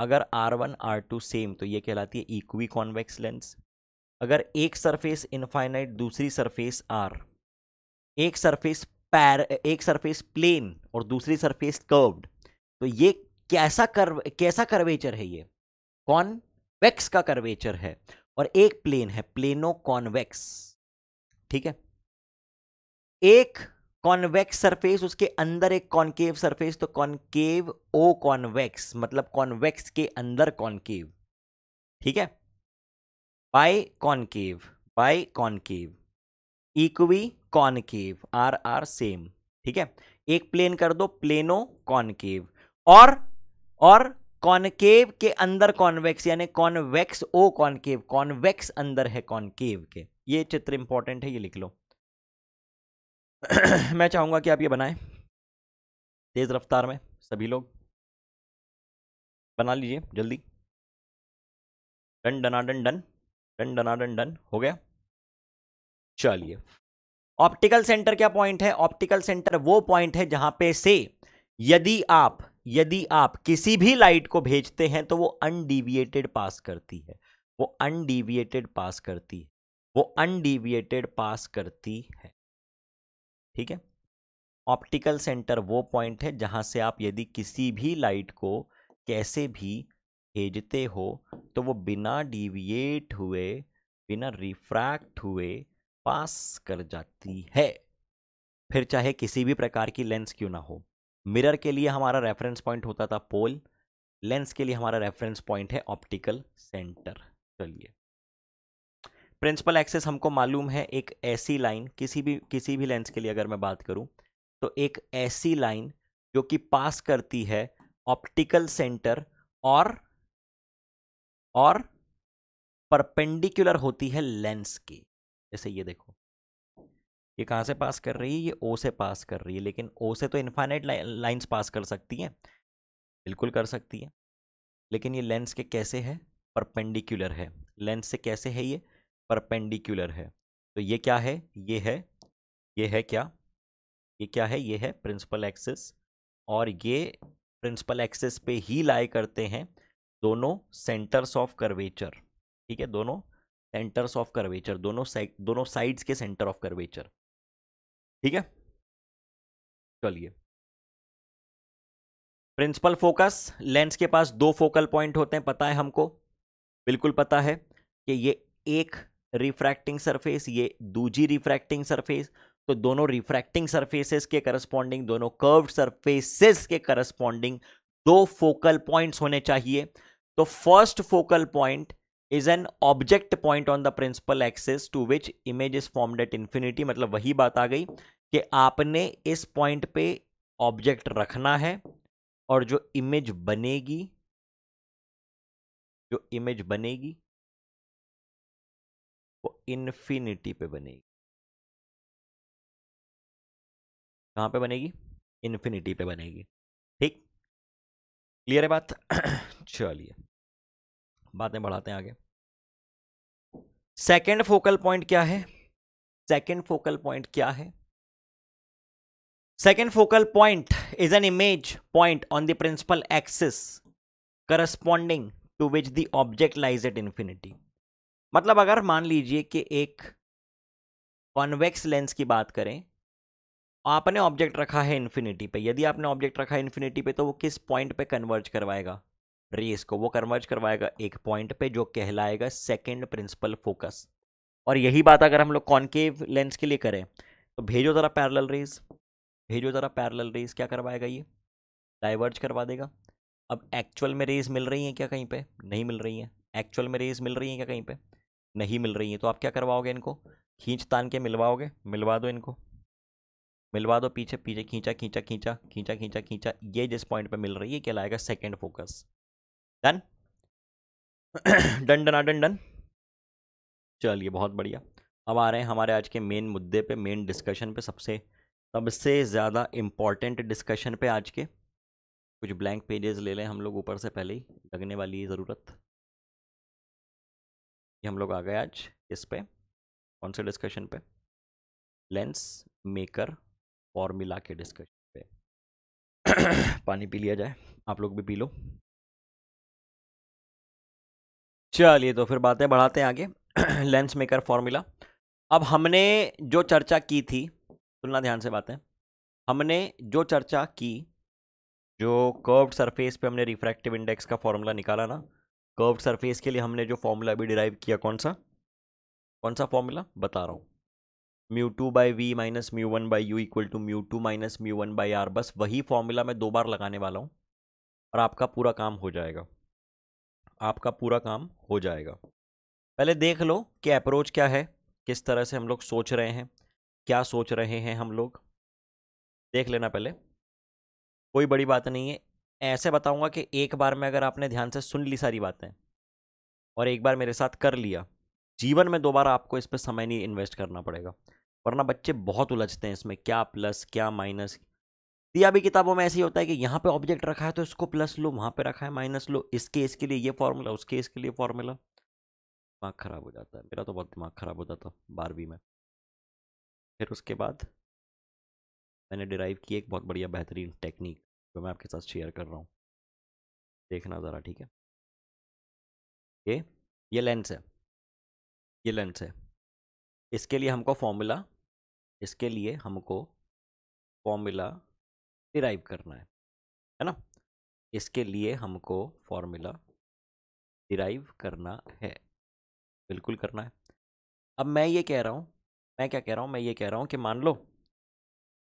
अगर R1 R2 सेम तो ये कहलाती है इक्वी कॉन्वेक्स लेंस अगर एक सरफेस इनफाइनाइट दूसरी सरफेस आर एक सरफेस पैर एक सरफेस प्लेन और दूसरी सरफेस कर्व्ड तो ये कैसा कर कैसा करवेचर है ये कॉनवेक्स का कर्वेचर है और एक प्लेन है प्लेनो कॉन्वेक्स ठीक है एक कॉन्वेक्स सरफेस उसके अंदर एक कॉन्केव सरफेस तो कॉन्केव ओ कॉनवेक्स मतलब कॉनवेक्स के अंदर कॉन्केव ठीक है by concave by concave equiconcave r r same ठीक है एक प्लेन कर दो प्लेनो कॉनकेव और और कॉनकेव के अंदर कॉन्वेक्स यानी कॉन्वेक्स ओ कॉनकेव कॉन्वेक्स अंदर है कॉनकेव के ये चित्र इंपॉर्टेंट है ये लिख लो (coughs) मैं चाहूंगा कि आप ये बनाएं तेज रफ्तार में सभी लोग बना लीजिए जल्दी डन डना डन डन डन डना डन डन हो गया चलिए ऑप्टिकल सेंटर क्या पॉइंट है ऑप्टिकल सेंटर वो पॉइंट है जहां पे से यदि आप यदि आप किसी भी लाइट को भेजते हैं तो वो अनडिविएटेड पास करती है वो अनडिविएटेड पास करती है वो अनडिविएटेड पास करती है ठीक है ऑप्टिकल सेंटर वो पॉइंट है जहां से आप यदि किसी भी लाइट को कैसे भी भेजते हो तो वो बिना डिविएट हुए बिना रिफ्रैक्ट हुए पास कर जाती है फिर चाहे किसी भी प्रकार की लेंस क्यों ना हो मिरर के लिए हमारा रेफरेंस पॉइंट होता था पोल लेंस के लिए हमारा रेफरेंस पॉइंट है ऑप्टिकल सेंटर चलिए प्रिंसिपल एक्सेस हमको मालूम है एक ऐसी लाइन किसी भी किसी भी लेंस के लिए अगर मैं बात करूं तो एक ऐसी लाइन जो कि पास करती है ऑप्टिकल सेंटर और और परपेंडिकुलर होती है लेंस के जैसे ये देखो ये कहाँ से पास कर रही है ये ओ से पास कर रही है लेकिन ओ से तो इन्फाइनाइट लाइन्स पास कर सकती हैं बिल्कुल कर सकती है लेकिन ये लेंस के कैसे है परपेंडिकुलर है लेंस से कैसे है ये परपेंडिकुलर है तो ये क्या है ये है ये है क्या ये क्या है ये है प्रिंसिपल एक्सिस और ये प्रिंसिपल एक्सिस पे ही लाई करते हैं दोनों सेंटर्स ऑफ कर्वेचर ठीक है दोनों सेंटर्स ऑफ कर्वेचर दोनों दोनों साइड्स के सेंटर ऑफ कर्वेचर ठीक है चलिए प्रिंसिपल फोकस लेंस के पास दो फोकल पॉइंट होते हैं पता है हमको बिल्कुल पता है कि ये एक रिफ्रैक्टिंग सरफेस ये दूजी रिफ्रैक्टिंग सरफेस तो दोनों रिफ्रैक्टिंग सरफेसेस के करस्पॉन्डिंग दोनों कर्व्ड सरफेसेस के करस्पॉन्डिंग दो फोकल पॉइंट्स होने चाहिए तो first focal point is an object point on the principal axis to which image is form at infinity मतलब वही बात आ गई कि आपने इस पॉइंट पे ऑब्जेक्ट रखना है और जो इमेज बनेगी जो इमेज बनेगी वो इन्फिनिटी पे बनेगी कहाँ पे बनेगी इन्फिनिटी पे बनेगी ठीक क्लियर है बात (clears throat) चलिए बातें बढ़ाते हैं आगे सेकेंड फोकल पॉइंट क्या है सेकेंड फोकल पॉइंट क्या है second focal point is an image point on the principal axis corresponding to which the object lies at infinity मतलब अगर मान लीजिए कि एक कॉन्वेक्स लेंस की बात करें आपने ऑब्जेक्ट रखा है इन्फिनिटी पे यदि आपने ऑब्जेक्ट रखा है इन्फिनिटी पे तो वो किस पॉइंट पे कन्वर्ज करवाएगा रेस को वो कन्वर्ज करवाएगा एक पॉइंट पे जो कहलाएगा सेकेंड प्रिंसिपल फोकस और यही बात अगर हम लोग कॉन्केव लेंस के लिए करें तो भेजो ज़रा पैरल रेस भेजो ज़रा पैरल रेस क्या करवाएगा ये डाइवर्ज करवा देगा अब एक्चुअल में रेस मिल रही हैं क्या कहीं पे नहीं मिल रही हैं एक्चुअल में रेस मिल रही हैं क्या कहीं पे नहीं मिल रही हैं तो आप क्या करवाओगे इनको खींच तान के मिलवाओगे मिलवा दो इनको मिलवा दो पीछे पीछे खींचा खींचा खींचा खींचा खींचा खींचा ये जिस पॉइंट पे मिल रही है कहलाएगा second focus done done done done done चलिए बहुत बढ़िया अब आ रहे हैं हमारे आज के मेन मुद्दे पे मेन डिस्कशन पे सबसे सबसे ज़्यादा इम्पॉर्टेंट डिस्कशन पे आज के कुछ ब्लैंक पेजेस ले लें हम लोग ऊपर से पहले ही लगने वाली ज़रूरत ये हम लोग आ गए आज इस पे कौन से डिस्कशन पे लेंस मेकर फॉर्मूला के डिस्कशन पे (clears throat) पानी पी लिया जाए आप लोग भी पी लो चलिए तो फिर बातें बढ़ाते हैं आगे (clears throat) लेंस मेकर फॉर्मूला अब हमने जो चर्चा की थी सुनना ध्यान से बातें हमने जो चर्चा की जो कर्व्ड सरफेस पे हमने रिफ्रैक्टिव इंडेक्स का फॉर्मूला निकाला ना कर्व्ड सरफेस के लिए हमने जो फॉर्मूला भी डिराइव किया कौन सा कौन सा फॉर्मूला बता रहा हूँ mu two by we minus mu one by you equal to mu two minus mu one by r बस वही फॉर्मूला मैं दो बार लगाने वाला हूँ और आपका पूरा काम हो जाएगा आपका पूरा काम हो जाएगा पहले देख लो कि अप्रोच क्या है किस तरह से हम लोग सोच रहे हैं क्या सोच रहे हैं हम लोग देख लेना पहले कोई बड़ी बात नहीं है ऐसे बताऊंगा कि एक बार में अगर आपने ध्यान से सुन ली सारी बातें और एक बार मेरे साथ कर लिया जीवन में दोबारा आपको इस पर समय नहीं इन्वेस्ट करना पड़ेगा वरना बच्चे बहुत उलझते हैं इसमें क्या प्लस क्या माइनस दिया भी किताबों में ऐसे ही होता है कि यहाँ पे ऑब्जेक्ट रखा है तो इसको प्लस लो वहाँ पे रखा है माइनस लो इस केस के लिए ये फॉर्मूला उस केस के लिए फॉर्मूला दिमाग ख़राब हो जाता है मेरा तो बहुत दिमाग ख़राब जाता था बारहवीं में फिर उसके बाद मैंने डिराइव की एक बहुत बढ़िया बेहतरीन टेक्निक जो मैं आपके साथ शेयर कर रहा हूँ देखना ज़रा ठीक है ये ये लेंस है ये लेंस है इसके लिए हमको फॉर्मूला इसके लिए हमको फॉर्मूला डिराइव करना है है ना इसके लिए हमको फॉर्मूला डिराइव करना है बिल्कुल करना है अब मैं ये कह रहा हूँ मैं क्या कह रहा हूँ मैं ये कह रहा हूँ कि मान लो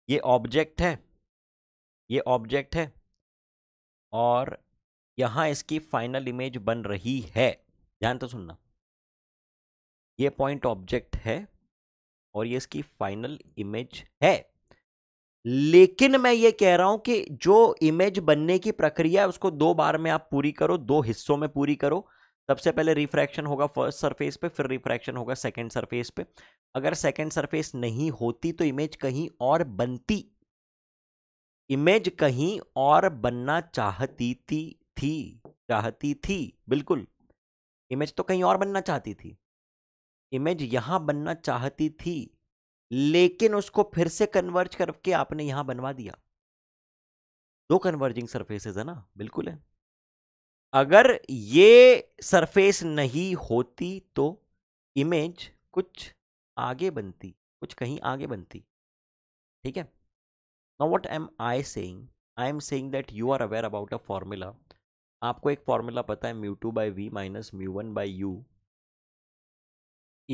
ये ऑब्जेक्ट है ये ऑब्जेक्ट है और यहाँ इसकी फाइनल इमेज बन रही है ध्यान तो सुनना ये पॉइंट ऑब्जेक्ट है और ये इसकी फाइनल इमेज है लेकिन मैं ये कह रहा हूं कि जो इमेज बनने की प्रक्रिया है उसको दो बार में आप पूरी करो दो हिस्सों में पूरी करो सबसे पहले रिफ्रैक्शन होगा फर्स्ट सरफेस पे फिर रिफ्रैक्शन होगा सेकंड सरफेस पे अगर सेकंड सरफेस नहीं होती तो इमेज कहीं और बनती इमेज कहीं और बनना चाहती थी थी चाहती थी बिल्कुल इमेज तो कहीं और बनना चाहती थी इमेज यहां बनना चाहती थी लेकिन उसको फिर से कन्वर्ज करके आपने यहां बनवा दिया दो कन्वर्जिंग सरफेसेस है ना बिल्कुल है अगर ये सरफेस नहीं होती तो इमेज कुछ आगे बनती कुछ कहीं आगे बनती ठीक है now what am I saying I am saying that you are aware about a formula आपको एक फॉर्मूला पता है mu two by we minus mu one by you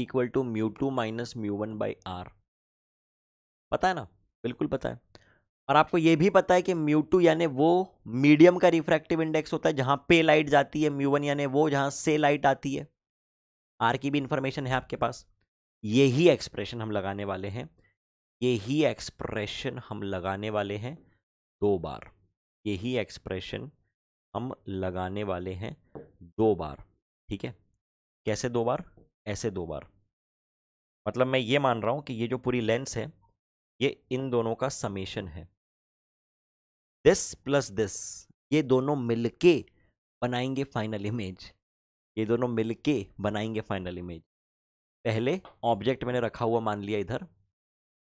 equal to mu two minus mu one by r पता है ना बिल्कुल पता है और आपको ये भी पता है कि म्यू टू यानी वो मीडियम का रिफ्रैक्टिव इंडेक्स होता है जहाँ पे लाइट जाती है म्यू वन यानी वो जहाँ से लाइट आती है आर की भी इंफॉर्मेशन है आपके पास यही एक्सप्रेशन हम लगाने वाले हैं यही एक्सप्रेशन हम लगाने वाले हैं दो बार यही एक्सप्रेशन हम लगाने वाले हैं दो बार ठीक है कैसे दो बार ऐसे दो बार मतलब मैं ये मान रहा हूँ कि ये जो पूरी लेंस है ये इन दोनों का समेशन है दिस प्लस दिस ये दोनों मिलके बनाएंगे फाइनल इमेज ये दोनों मिलके बनाएंगे फाइनल इमेज पहले ऑब्जेक्ट मैंने रखा हुआ मान लिया इधर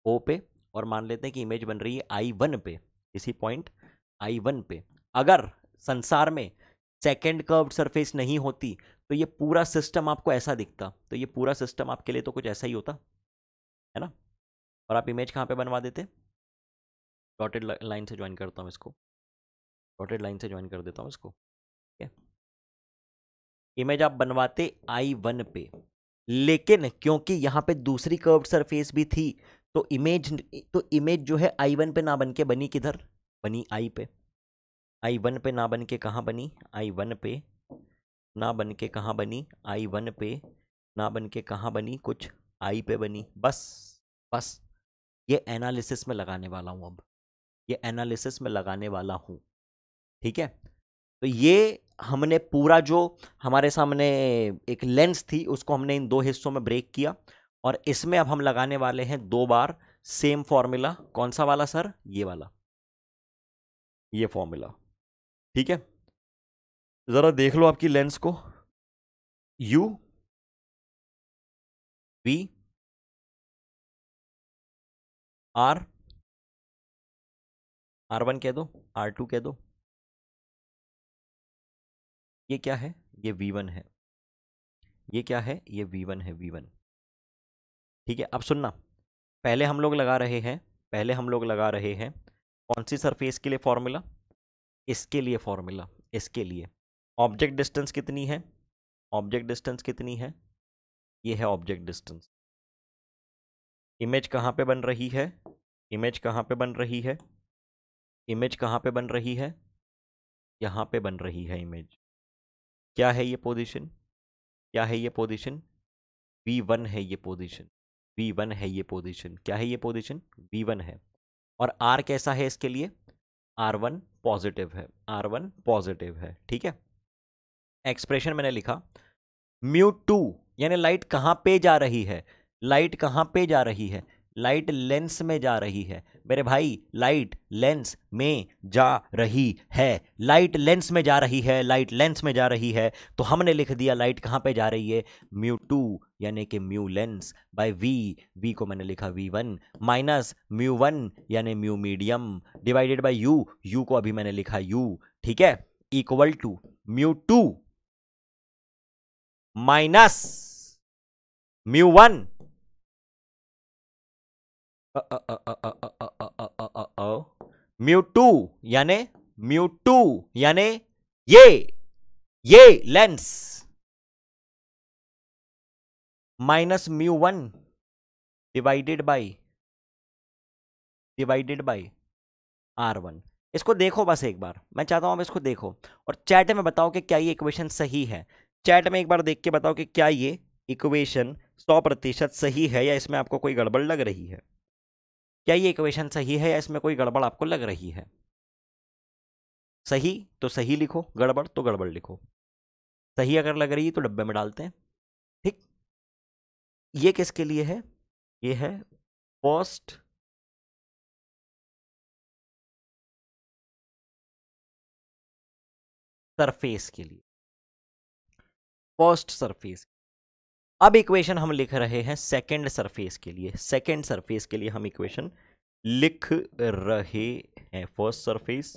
ओ पे और मान लेते हैं कि इमेज बन रही है आई वन पे इसी पॉइंट आई वन पे अगर संसार में सेकेंड कर्व सरफेस नहीं होती तो ये पूरा सिस्टम आपको ऐसा दिखता तो ये पूरा सिस्टम आपके लिए तो कुछ ऐसा ही होता है ना और आप इमेज कहाँ पे बनवा देते डॉटेड लाइन से ज्वाइन करता हूँ इसको डॉटेड लाइन से ज्वाइन कर देता हूँ इसको ठीक है इमेज आप बनवाते आई वन पे लेकिन क्योंकि यहाँ पे दूसरी कर्व सरफेस भी थी तो इमेज तो इमेज जो है आई वन पे ना बन के बनी किधर बनी आई पे आई वन पे ना बन के कहाँ बनी आई वन पे ना बन के कहाँ बनी आई वन पे ना बन के कहाँ बनी कुछ आई पे बनी बस बस ये एनालिसिस में लगाने वाला हूँ अब ये एनालिसिस में लगाने वाला हूँ ठीक है तो ये हमने पूरा जो हमारे सामने एक लेंस थी उसको हमने इन दो हिस्सों में ब्रेक किया और इसमें अब हम लगाने वाले हैं दो बार सेम फॉर्मूला कौन सा वाला सर ये वाला ये फॉर्मूला ठीक है ज़रा देख लो आपकी लेंस को u v r r one कह दो आर टू कह दो ये क्या है ये वी वन है ये क्या है ये वी वन है वी वन ठीक है अब सुनना पहले हम लोग लगा रहे हैं पहले हम लोग लगा रहे हैं कौन सी सरफेस के लिए फॉर्मूला इसके लिए फॉर्मूला इसके लिए ऑब्जेक्ट डिस्टेंस कितनी है ऑब्जेक्ट डिस्टेंस कितनी है ये है ऑब्जेक्ट डिस्टेंस इमेज कहाँ पे बन रही है इमेज कहाँ पे बन रही है इमेज कहाँ पे बन रही है यहाँ पे बन रही है इमेज क्या है ये पोजीशन क्या है ये पोजीशन वी वन है ये पोजीशन वी वन है ये पोजीशन क्या है ये पोजीशन वी वन है और आर कैसा है इसके लिए आर वन पॉजिटिव है आर वन पॉजिटिव है ठीक है एक्सप्रेशन मैंने लिखा म्यू टू यानी लाइट कहाँ पे जा रही है लाइट कहाँ पे जा रही है लाइट लेंस में जा रही है मेरे भाई लाइट लेंस में जा रही है लाइट लेंस में जा रही है लाइट लेंस में जा रही है तो हमने लिख दिया लाइट कहाँ पे जा रही है म्यू टू यानी कि mu lens by v v को मैंने लिखा v one minus mu one यानी mu medium divided by u u को अभी मैंने लिखा यू ठीक है equal to mu two minus mu one mu two यानी म्यू टू यानी ये ये lens minus mu one divided by divided by r one इसको देखो बस एक बार मैं चाहता हूं आप इसको देखो और चैट में बताओ कि क्या ये इक्वेशन सही है चैट में एक बार देख के बताओ कि क्या ये इक्वेशन सौ प्रतिशत सही है या इसमें आपको कोई गड़बड़ लग रही है क्या ये इक्वेशन सही है या इसमें कोई गड़बड़ आपको लग रही है सही तो सही लिखो गड़बड़ तो गड़बड़ लिखो सही अगर लग रही है तो डब्बे में डालते हैं ठीक ये किसके लिए है ये है पोस्ट सरफेस के लिए पोस्ट सरफेस अब इक्वेशन हम लिख रहे हैं सेकेंड सरफेस के लिए सेकेंड सरफेस के लिए हम इक्वेशन लिख रहे हैं फर्स्ट सरफेस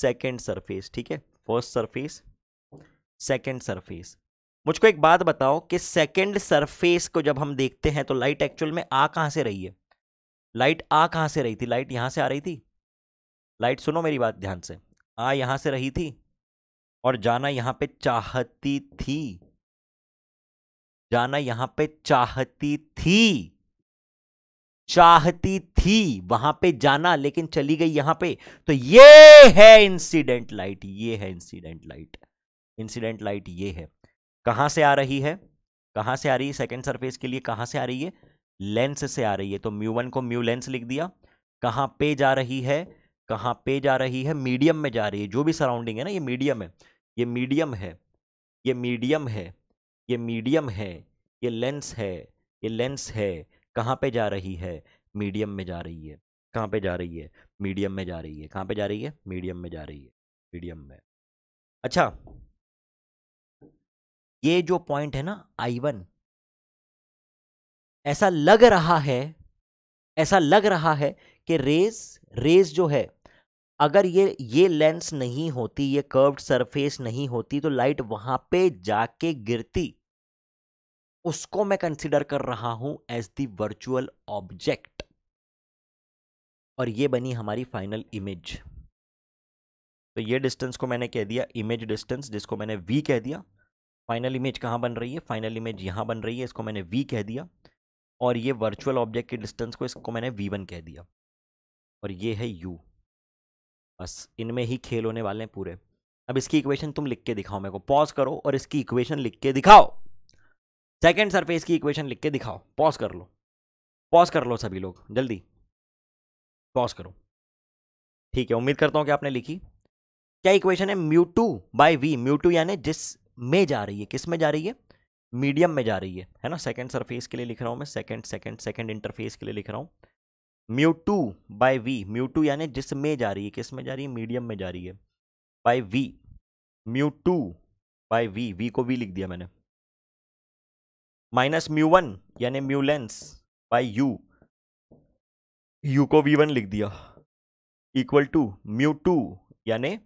सेकेंड सरफेस ठीक है फर्स्ट सरफेस सेकेंड सरफेस मुझको एक बात बताओ कि सेकेंड सरफेस को जब हम देखते हैं तो लाइट एक्चुअल में आ कहाँ से रही है लाइट आ कहाँ से रही थी लाइट यहाँ से आ रही थी लाइट सुनो मेरी बात ध्यान से आ यहाँ से रही थी और जाना यहाँ पे चाहती थी जाना यहां पे चाहती थी चाहती थी वहां पे जाना लेकिन चली गई यहां पे तो ये है इंसिडेंट लाइट ये है इंसिडेंट लाइट इंसिडेंट लाइट ये है कहां से आ रही है कहां से आ रही है सेकेंड सरफेस के लिए कहां से आ रही है लेंस से आ रही है तो म्यू वन को म्यू लेंस लिख दिया कहां पे जा रही है कहां पे जा रही है मीडियम में जा रही है जो भी सराउंडिंग है ना ये मीडियम है ये मीडियम है ये मीडियम है ये मीडियम है ये लेंस है ये लेंस है कहाँ पे जा रही है मीडियम में जा रही है कहाँ पे जा रही है मीडियम में जा रही है कहाँ पे जा रही है मीडियम में जा रही है मीडियम में अच्छा ये जो पॉइंट है ना आई वन ऐसा लग रहा है ऐसा लग रहा है कि रेज रेज जो है अगर ये ये लेंस नहीं होती ये कर्व्ड सरफेस नहीं होती तो लाइट वहां पे जाके गिरती उसको मैं कंसिडर कर रहा हूं एज दी वर्चुअल ऑब्जेक्ट और ये बनी हमारी फाइनल इमेज तो ये डिस्टेंस को मैंने कह दिया इमेज डिस्टेंस जिसको मैंने वी कह दिया फाइनल इमेज कहाँ बन रही है फाइनल इमेज यहाँ बन रही है इसको मैंने वी कह दिया और ये वर्चुअल ऑब्जेक्ट के डिस्टेंस को इसको मैंने वी वन कह दिया और ये है यू बस इनमें ही खेल होने वाले हैं पूरे अब इसकी इक्वेशन तुम लिख के दिखाओ मेरे को पॉज करो और इसकी इक्वेशन लिख के दिखाओ सेकेंड सरफेस की इक्वेशन लिख के दिखाओ पॉज कर लो पॉज कर लो सभी लोग जल्दी पॉज करो ठीक है उम्मीद करता हूँ कि आपने लिखी क्या इक्वेशन है mu two by we mu two यानी जिस में जा रही है किस में जा रही है मीडियम में जा रही है है ना सेकंड सरफेस के लिए लिख रहा हूँ मैं सेकंड सेकंड सेकंड इंटरफेस के लिए लिख रहा हूँ mu two by v mu two यानी जिसमें जा रही है किस में जा रही है मीडियम में जा रही है by v mu two by v v को वी लिख दिया मैंने माइनस म्यू वन यानी लेंस बाय यू यू को वी वन लिख दिया इक्वल टू म्यू टू यानी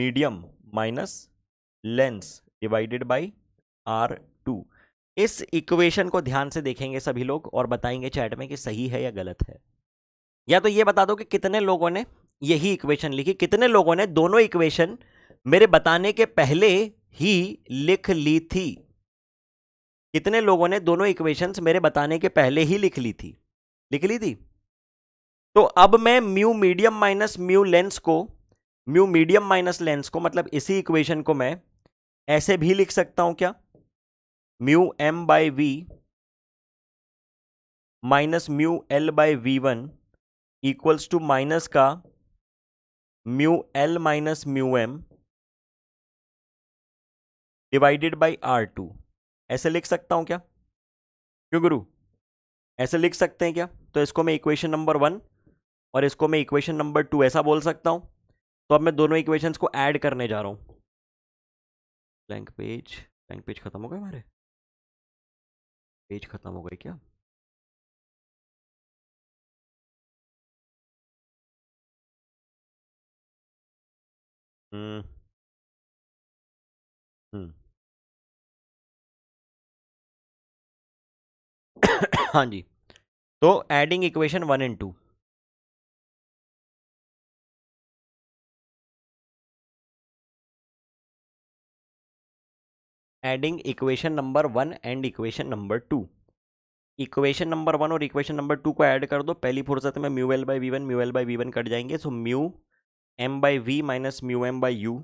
medium minus lens divided by r two इस इक्वेशन को ध्यान से देखेंगे सभी लोग और बताएंगे चैट में कि सही है या गलत है या तो ये बता दो कि कितने लोगों ने यही इक्वेशन लिखी कितने लोगों ने दोनों इक्वेशन मेरे बताने के पहले ही लिख ली थी कितने लोगों ने दोनों इक्वेशंस मेरे बताने के पहले ही लिख ली थी लिख ली थी तो अब मैं mu medium minus mu lens को म्यू मीडियम माइनस लेंस को मतलब इसी इक्वेशन को मैं ऐसे भी लिख सकता हूं क्या mu m by we minus mu l by v one equals to minus का mu l minus mu m divided by r two ऐसे लिख सकता हूं क्या क्यों गुरु ऐसे लिख सकते हैं क्या तो इसको मैं इक्वेशन नंबर वन और इसको मैं इक्वेशन नंबर टू ऐसा बोल सकता हूं तो अब मैं दोनों इक्वेशंस को ऐड करने जा रहा हूं ब्लैंक पेज ब्लैंक पेज खत्म हो गए हमारे पेज खत्म हो गए क्या Mm. Hmm. (coughs) हाँ जी तो adding equation one and two adding equation number one and equation number two equation number one और इक्वेशन नंबर टू को ऐड कर दो पहली फुर्सत में mu l by v one mu l by v one cut जाएंगे so mu m by v minus mu m by u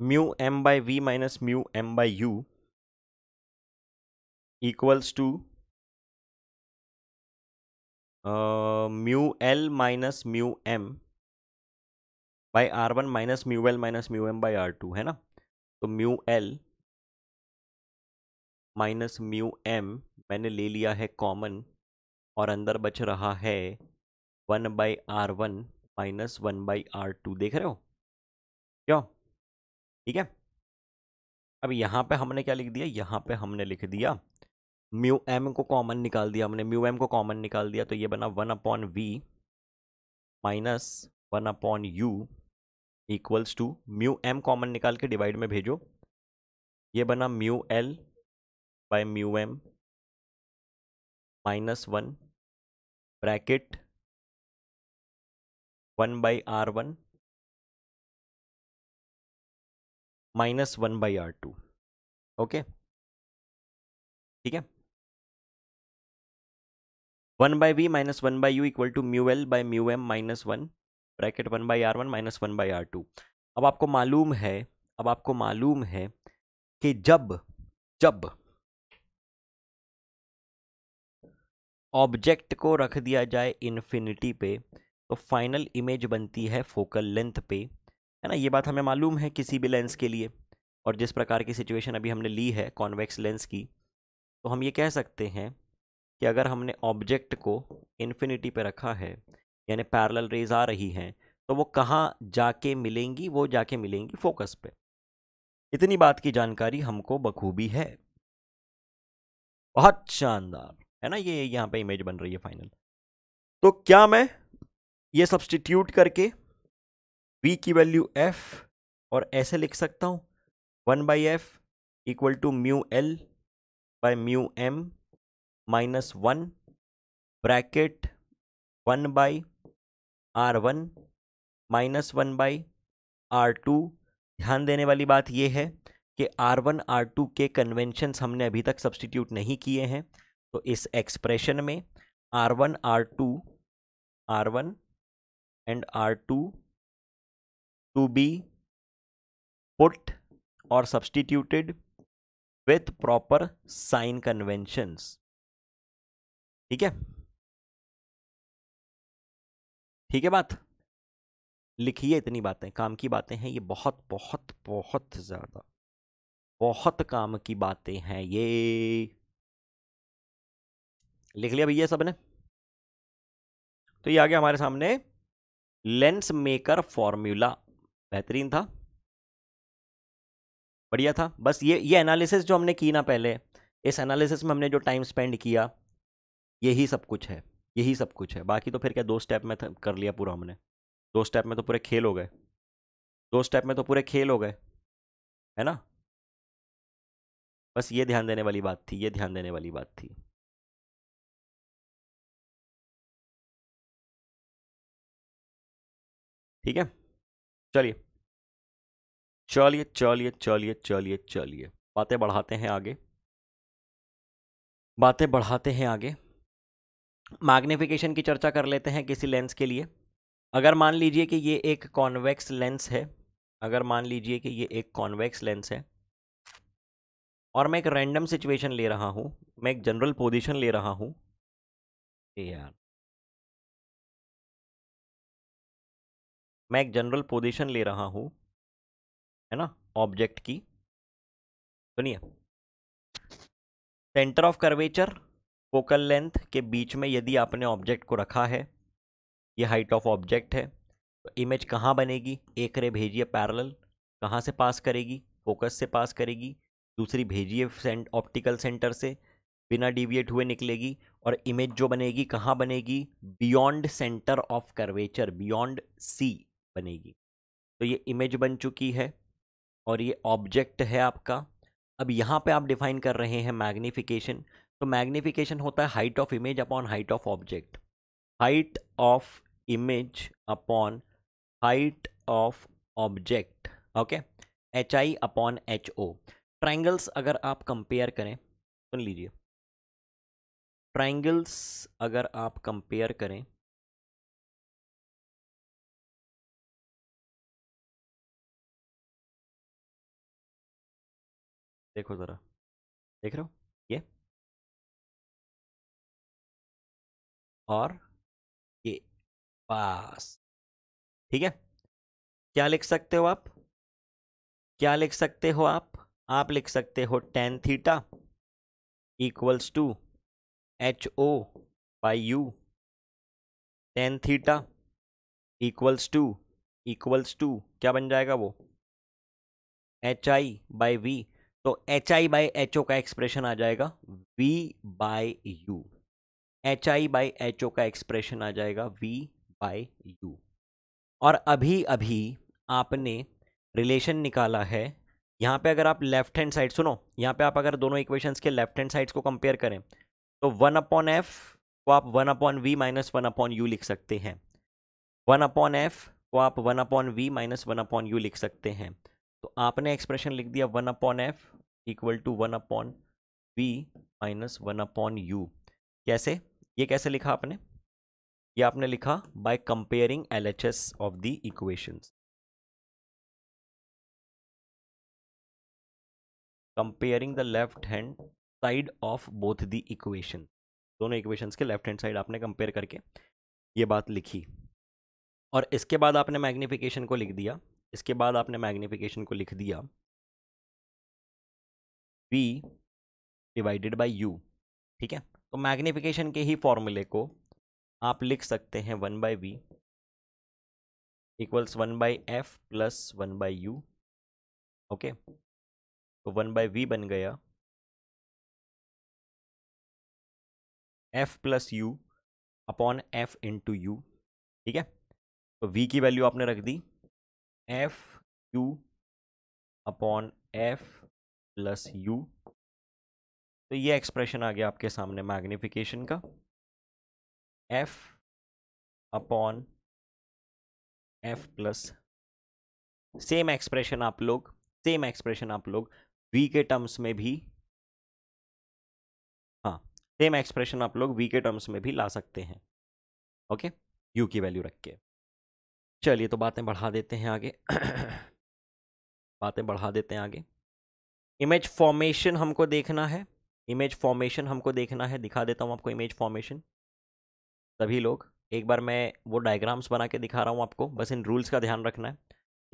mu m by v minus mu m by u equals to uh, mu L minus mu M by R1 minus mu L minus mu M by R2 है ना तो mu l minus mu m मैंने ले लिया है common और अंदर बच रहा है one by r one minus one by r two देख रहे हो क्यों ठीक है अब यहाँ पे हमने क्या लिख दिया यहाँ पे हमने लिख दिया म्यू एम को कॉमन निकाल दिया हमने म्यू एम को कॉमन निकाल दिया तो ये बना one upon v minus one upon u equals to mu m common निकाल के डिवाइड में भेजो ये बना mu l by mu m minus one bracket one by r one minus one by r two okay ठीक है one by we minus one by you equal to mu l by mu m minus one bracket one by r one minus one by r two अब आपको मालूम है अब आपको मालूम है कि जब जब ऑब्जेक्ट को रख दिया जाए इन्फिनिटी पे तो फाइनल इमेज बनती है फोकल लेंथ पे है ना ये बात हमें मालूम है किसी भी लेंस के लिए और जिस प्रकार की सिचुएशन अभी हमने ली है कॉन्वेक्स लेंस की तो हम ये कह सकते हैं कि अगर हमने ऑब्जेक्ट को इन्फिनिटी पे रखा है यानी पैरल रेज आ रही हैं तो वो कहाँ जाके मिलेंगी वो जाके मिलेंगी फोकस पे इतनी बात की जानकारी हमको बखूबी है बहुत शानदार है ना ये यहाँ पे इमेज बन रही है फाइनल तो क्या मैं ये सब्सटीट्यूट करके v की वैल्यू f और ऐसे लिख सकता हूँ one by f equal to mu l by mu m minus one bracket one by r one minus one by r two ध्यान देने वाली बात यह है कि आर वन आर टू के कन्वेंशंस हमने अभी तक सब्सटीट्यूट नहीं किए हैं तो इस एक्सप्रेशन में r one r two r one and r two to be put और substituted with proper sign conventions ठीक है ठीक है बात लिखिए इतनी बातें काम की बातें हैं ये बहुत बहुत बहुत ज़्यादा बहुत काम की बातें हैं ये लिख लिया भैया सबने तो ये आ गया हमारे सामने लेंस मेकर फॉर्मूला बेहतरीन था बढ़िया था बस ये ये एनालिसिस जो हमने की ना पहले इस एनालिसिस में हमने जो टाइम स्पेंड किया यही सब कुछ है यही सब कुछ है बाकी तो फिर क्या दो स्टेप में कर लिया पूरा हमने दो स्टेप में तो पूरे खेल हो गए दो स्टेप में तो पूरे खेल हो गए है ना बस ये ध्यान देने वाली बात थी ये ध्यान देने वाली बात थी ठीक है चलिए चलिए चलिए चलिए चलिए चलिए बातें बढ़ाते हैं आगे बातें बढ़ाते हैं आगे मैग्निफिकेशन की चर्चा कर लेते हैं किसी लेंस के लिए अगर मान लीजिए कि ये एक कॉन्वेक्स लेंस है अगर मान लीजिए कि ये एक कॉन्वेक्स लेंस है और मैं एक रैंडम सिचुएशन ले रहा हूँ मैं एक जनरल पोजीशन ले रहा हूँ यार मैं एक जनरल पोजीशन ले रहा हूँ है ना ऑब्जेक्ट की सुनिए centre of curvature focal length के बीच में यदि आपने ऑब्जेक्ट को रखा है ये हाइट ऑफ ऑब्जेक्ट है तो इमेज कहाँ बनेगी एक रे भेजिए पैरल कहाँ से पास करेगी फोकस से पास करेगी दूसरी भेजिए सेंट ऑप्टिकल सेंटर से बिना डिविएट हुए निकलेगी और इमेज जो बनेगी कहाँ बनेगी beyond centre of curvature beyond c बनेगी तो ये इमेज बन चुकी है और ये ऑब्जेक्ट है आपका अब यहाँ पे आप डिफाइन कर रहे हैं मैग्नीफिकेशन तो मैग्निफिकेशन होता है height of image upon height of object height of image upon height of object okay h i upon h o triangles अगर आप कंपेयर करें सुन लीजिए ट्राइंगल्स अगर आप कंपेयर करें देखो ज़रा देख रहे हो और ये पास ठीक है क्या लिख सकते हो आप क्या लिख सकते हो आप आप लिख सकते हो tan theta equals to h o by u tan theta equals to equals to क्या बन जाएगा वो एच आई बाई वी तो h i by h o का एक्सप्रेशन आ जाएगा v by u h i by h o का expression आ जाएगा वी बाई यू और अभी अभी आपने रिलेशन निकाला है यहाँ पे अगर आप लेफ्ट हैंड साइड सुनो यहाँ पे आप अगर दोनों इक्वेशंस के लेफ्ट हैंड साइड्स को कंपेयर करें तो वन अपॉन एफ को आप one upon v minus one upon u लिख सकते हैं वन अपॉन एफ को आप one upon v minus one upon u लिख सकते हैं तो आपने एक्सप्रेशन लिख दिया one upon f equal to one upon v minus one upon u कैसे ये कैसे लिखा आपने ये आपने लिखा by comparing L H S of the equations comparing the left hand side of both the equation दोनों इक्वेशंस के लेफ्ट हैंड साइड आपने कंपेयर करके ये बात लिखी और इसके बाद आपने मैग्निफिकेशन को लिख दिया इसके बाद आपने मैग्निफिकेशन को लिख दिया वी डिवाइडेड बाई यू ठीक है तो मैग्निफिकेशन के ही फॉर्मूले को आप लिख सकते हैं one by v equals one by f plus one by you okay तो वन बाई वी बन गया f plus u upon f into u ठीक है तो v की वैल्यू आपने रख दी f u upon f plus u तो ये एक्सप्रेशन आ गया आपके सामने मैग्निफिकेशन का f upon f plus same expression आप लोग सेम एक्सप्रेशन आप लोग वी के टर्म्स में भी हाँ सेम एक्सप्रेशन आप लोग वी के टर्म्स में भी ला सकते हैं ओके यू की वैल्यू रख के चलिए तो बातें बढ़ा देते हैं आगे बातें बढ़ा देते हैं आगे इमेज फॉर्मेशन हमको देखना है इमेज फॉर्मेशन हमको देखना है दिखा देता हूँ आपको इमेज फॉर्मेशन सभी लोग एक बार मैं वो डायग्राम्स बना के दिखा रहा हूँ आपको बस इन रूल्स का ध्यान रखना है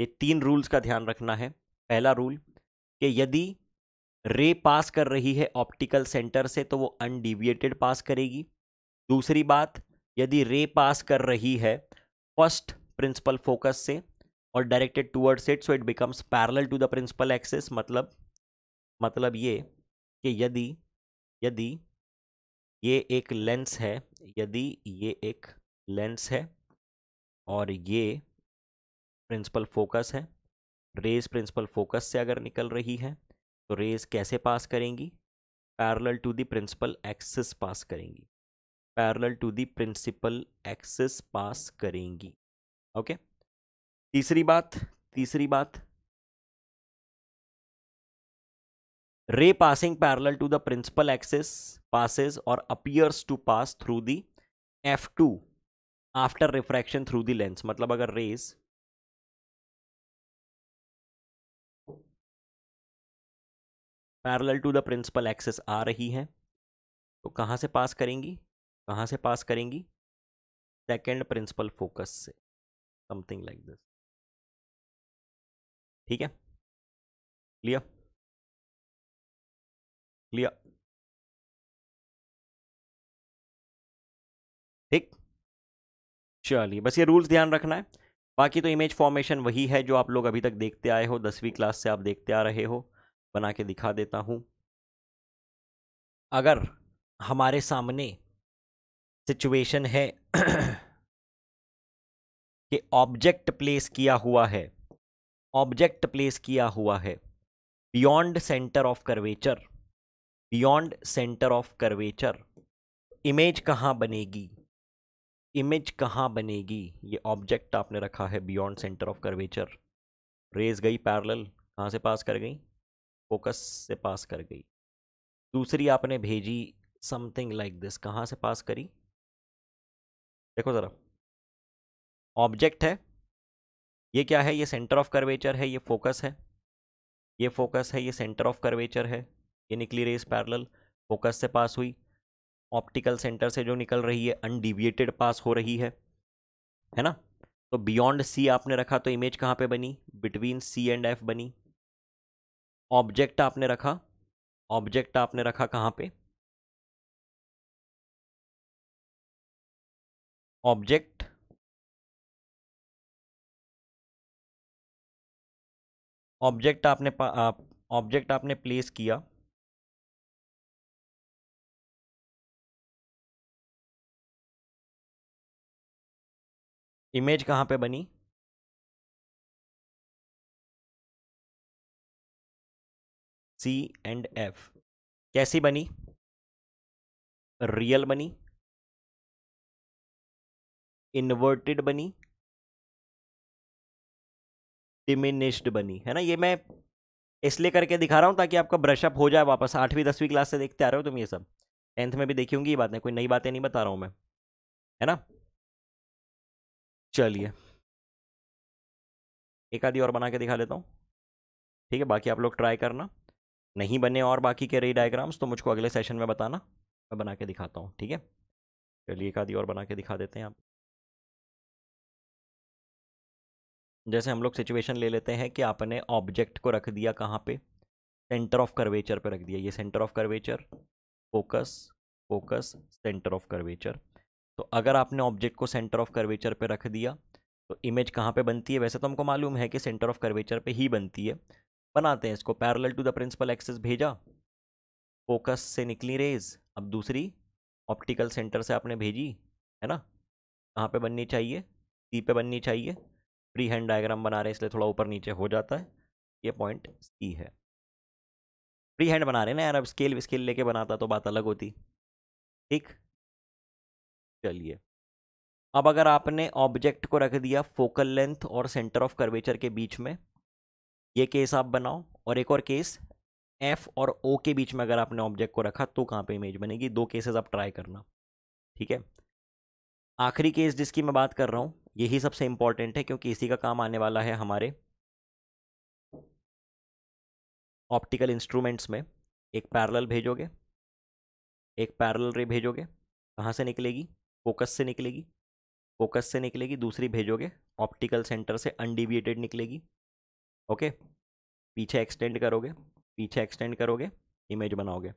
ये तीन रूल्स का ध्यान रखना है पहला रूल कि यदि रे पास कर रही है ऑप्टिकल सेंटर से तो वो अनडिविएटेड पास करेगी दूसरी बात यदि रे पास कर रही है फर्स्ट प्रिंसिपल फोकस से और directed towards it so it becomes parallel to the principal axis मतलब मतलब ये कि यदि यदि ये एक लेंस है यदि ये एक लेंस है और ये प्रिंसिपल फोकस है रेज प्रिंसिपल फोकस से अगर निकल रही है तो रेज कैसे पास करेंगी parallel to the principal axis pass करेंगी parallel to the principal axis pass करेंगी ओके तीसरी बात तीसरी बात ray passing parallel to the principal axis passes और appears to pass through the F two after refraction through the lens मतलब अगर rays parallel to the principal axis आ रही है तो कहाँ से पास करेंगी कहाँ से पास करेंगी सेकेंड प्रिंसिपल फोकस से समथिंग लाइक दिस ठीक है क्लियर क्लियर ठीक चलिए बस ये रूल्स ध्यान रखना है बाकी तो इमेज फॉर्मेशन वही है जो आप लोग अभी तक देखते आए हो दसवीं क्लास से आप देखते आ रहे हो बना के दिखा देता हूं अगर हमारे सामने सिचुएशन है कि ऑब्जेक्ट प्लेस किया हुआ है ऑब्जेक्ट प्लेस किया हुआ है beyond centre of curvature beyond centre of curvature image कहाँ बनेगी इमेज कहाँ बनेगी ये ऑब्जेक्ट आपने रखा है beyond centre of curvature rays गई पैरेलल कहाँ से पास कर गई फोकस से पास कर गई दूसरी आपने भेजी समथिंग लाइक दिस कहाँ से पास करी देखो ज़रा ऑब्जेक्ट है ये क्या है ये सेंटर ऑफ कर्वेचर है ये फोकस है ये फोकस है ये सेंटर ऑफ कर्वेचर है ये निकली रेस पैरल फोकस से पास हुई ऑप्टिकल सेंटर से जो निकल रही है अनडिविएटेड पास हो रही है है ना तो बियॉन्ड सी आपने रखा तो इमेज कहाँ पे बनी बिटवीन सी एंड एफ बनी ऑब्जेक्ट आपने रखा ऑब्जेक्ट आपने रखा कहाँ पे ऑब्जेक्ट ऑब्जेक्ट आपने ऑब्जेक्ट आपने प्लेस किया इमेज कहाँ पे बनी सी एंड एफ कैसी बनी रियल बनी इन्वर्टेड बनी डिमिनिश्ड बनी है ना ये मैं इसलिए करके दिखा रहा हूँ ताकि आपका ब्रशअप हो जाए वापस आठवीं दसवीं क्लास से देखते आ रहे हो तुम ये सब टेंथ में भी देखी होंगी ये बातें कोई नई बातें नहीं बता रहा हूँ मैं है ना चलिए एक आधी और बना के दिखा लेता हूँ ठीक है बाकी आप लोग ट्राई करना नहीं बने और बाकी के रही डायग्राम्स तो मुझको अगले सेशन में बताना मैं बना के दिखाता हूँ ठीक है चलिए एक आधी और बना के दिखा देते हैं आप जैसे हम लोग सिचुएशन ले लेते हैं कि आपने ऑब्जेक्ट को रख दिया कहाँ पे सेंटर ऑफ कर्वेचर पे रख दिया ये centre of curvature focus focus centre of curvature तो अगर आपने ऑब्जेक्ट को सेंटर ऑफ कर्वेचर पे रख दिया तो इमेज कहाँ पे बनती है वैसे तो हमको मालूम है कि सेंटर ऑफ कर्वेचर पे ही बनती है बनाते हैं इसको parallel to the principal axis भेजा फोकस से निकली रेज अब दूसरी ऑप्टिकल सेंटर से आपने भेजी है ना कहाँ पे बननी चाहिए सी पे बननी चाहिए फ्री हैंड डायग्राम बना रहे हैं इसलिए थोड़ा ऊपर नीचे हो जाता है ये पॉइंट सी है फ्री हैंड बना रहे हैं ना यार अब स्केल विस्केल लेके बनाता तो बात अलग होती ठीक चलिए अब अगर आपने ऑब्जेक्ट को रख दिया फोकल लेंथ और सेंटर ऑफ कर्वेचर के बीच में ये केस आप बनाओ और एक और केस एफ और ओ के बीच में अगर आपने ऑब्जेक्ट को रखा तो कहाँ पे इमेज बनेगी दो केसेस आप ट्राई करना ठीक है आखिरी केस जिसकी मैं बात कर रहा हूँ यही सबसे इम्पॉर्टेंट है क्योंकि इसी का काम आने वाला है हमारे ऑप्टिकल इंस्ट्रूमेंट्स में एक पैरल भेजोगे एक पैरल रे भेजोगे कहाँ से निकलेगी फोकस से निकलेगी फोकस से निकलेगी दूसरी भेजोगे ऑप्टिकल सेंटर से अनडिविएटेड निकलेगी ओके पीछे एक्सटेंड करोगे पीछे एक्सटेंड करोगे इमेज बनाओगे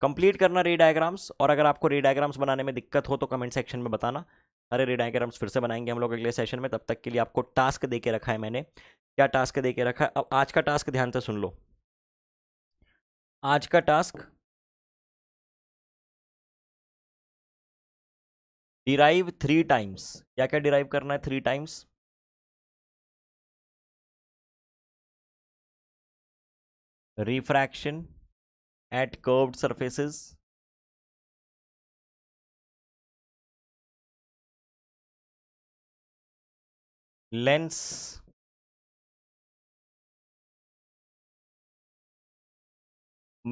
कंप्लीट करना रे डायग्राम्स और अगर आपको रे डायग्राम्स बनाने में दिक्कत हो तो कमेंट सेक्शन में बताना अरे रे डायग्राम्स फिर से बनाएंगे हम लोग अगले सेशन में तब तक के लिए आपको टास्क दे के रखा है मैंने क्या टास्क दे के रखा है अब आज का टास्क ध्यान से सुन लो आज का टास्क डिराइव थ्री टाइम्स क्या क्या डिराइव करना है three times refraction at curved surfaces lens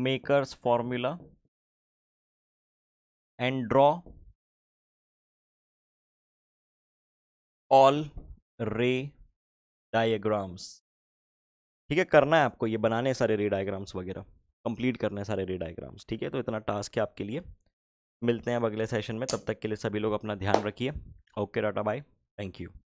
maker's formula and draw all ray diagrams ठीक है करना है आपको ये बनाने सारे रे डायग्राम्स वगैरह कंप्लीट करने सारे रे डायग्राम्स ठीक है तो इतना टास्क है आपके लिए मिलते हैं अब अगले सेशन में तब तक के लिए सभी लोग अपना ध्यान रखिए ओके डाटा बाय थैंक यू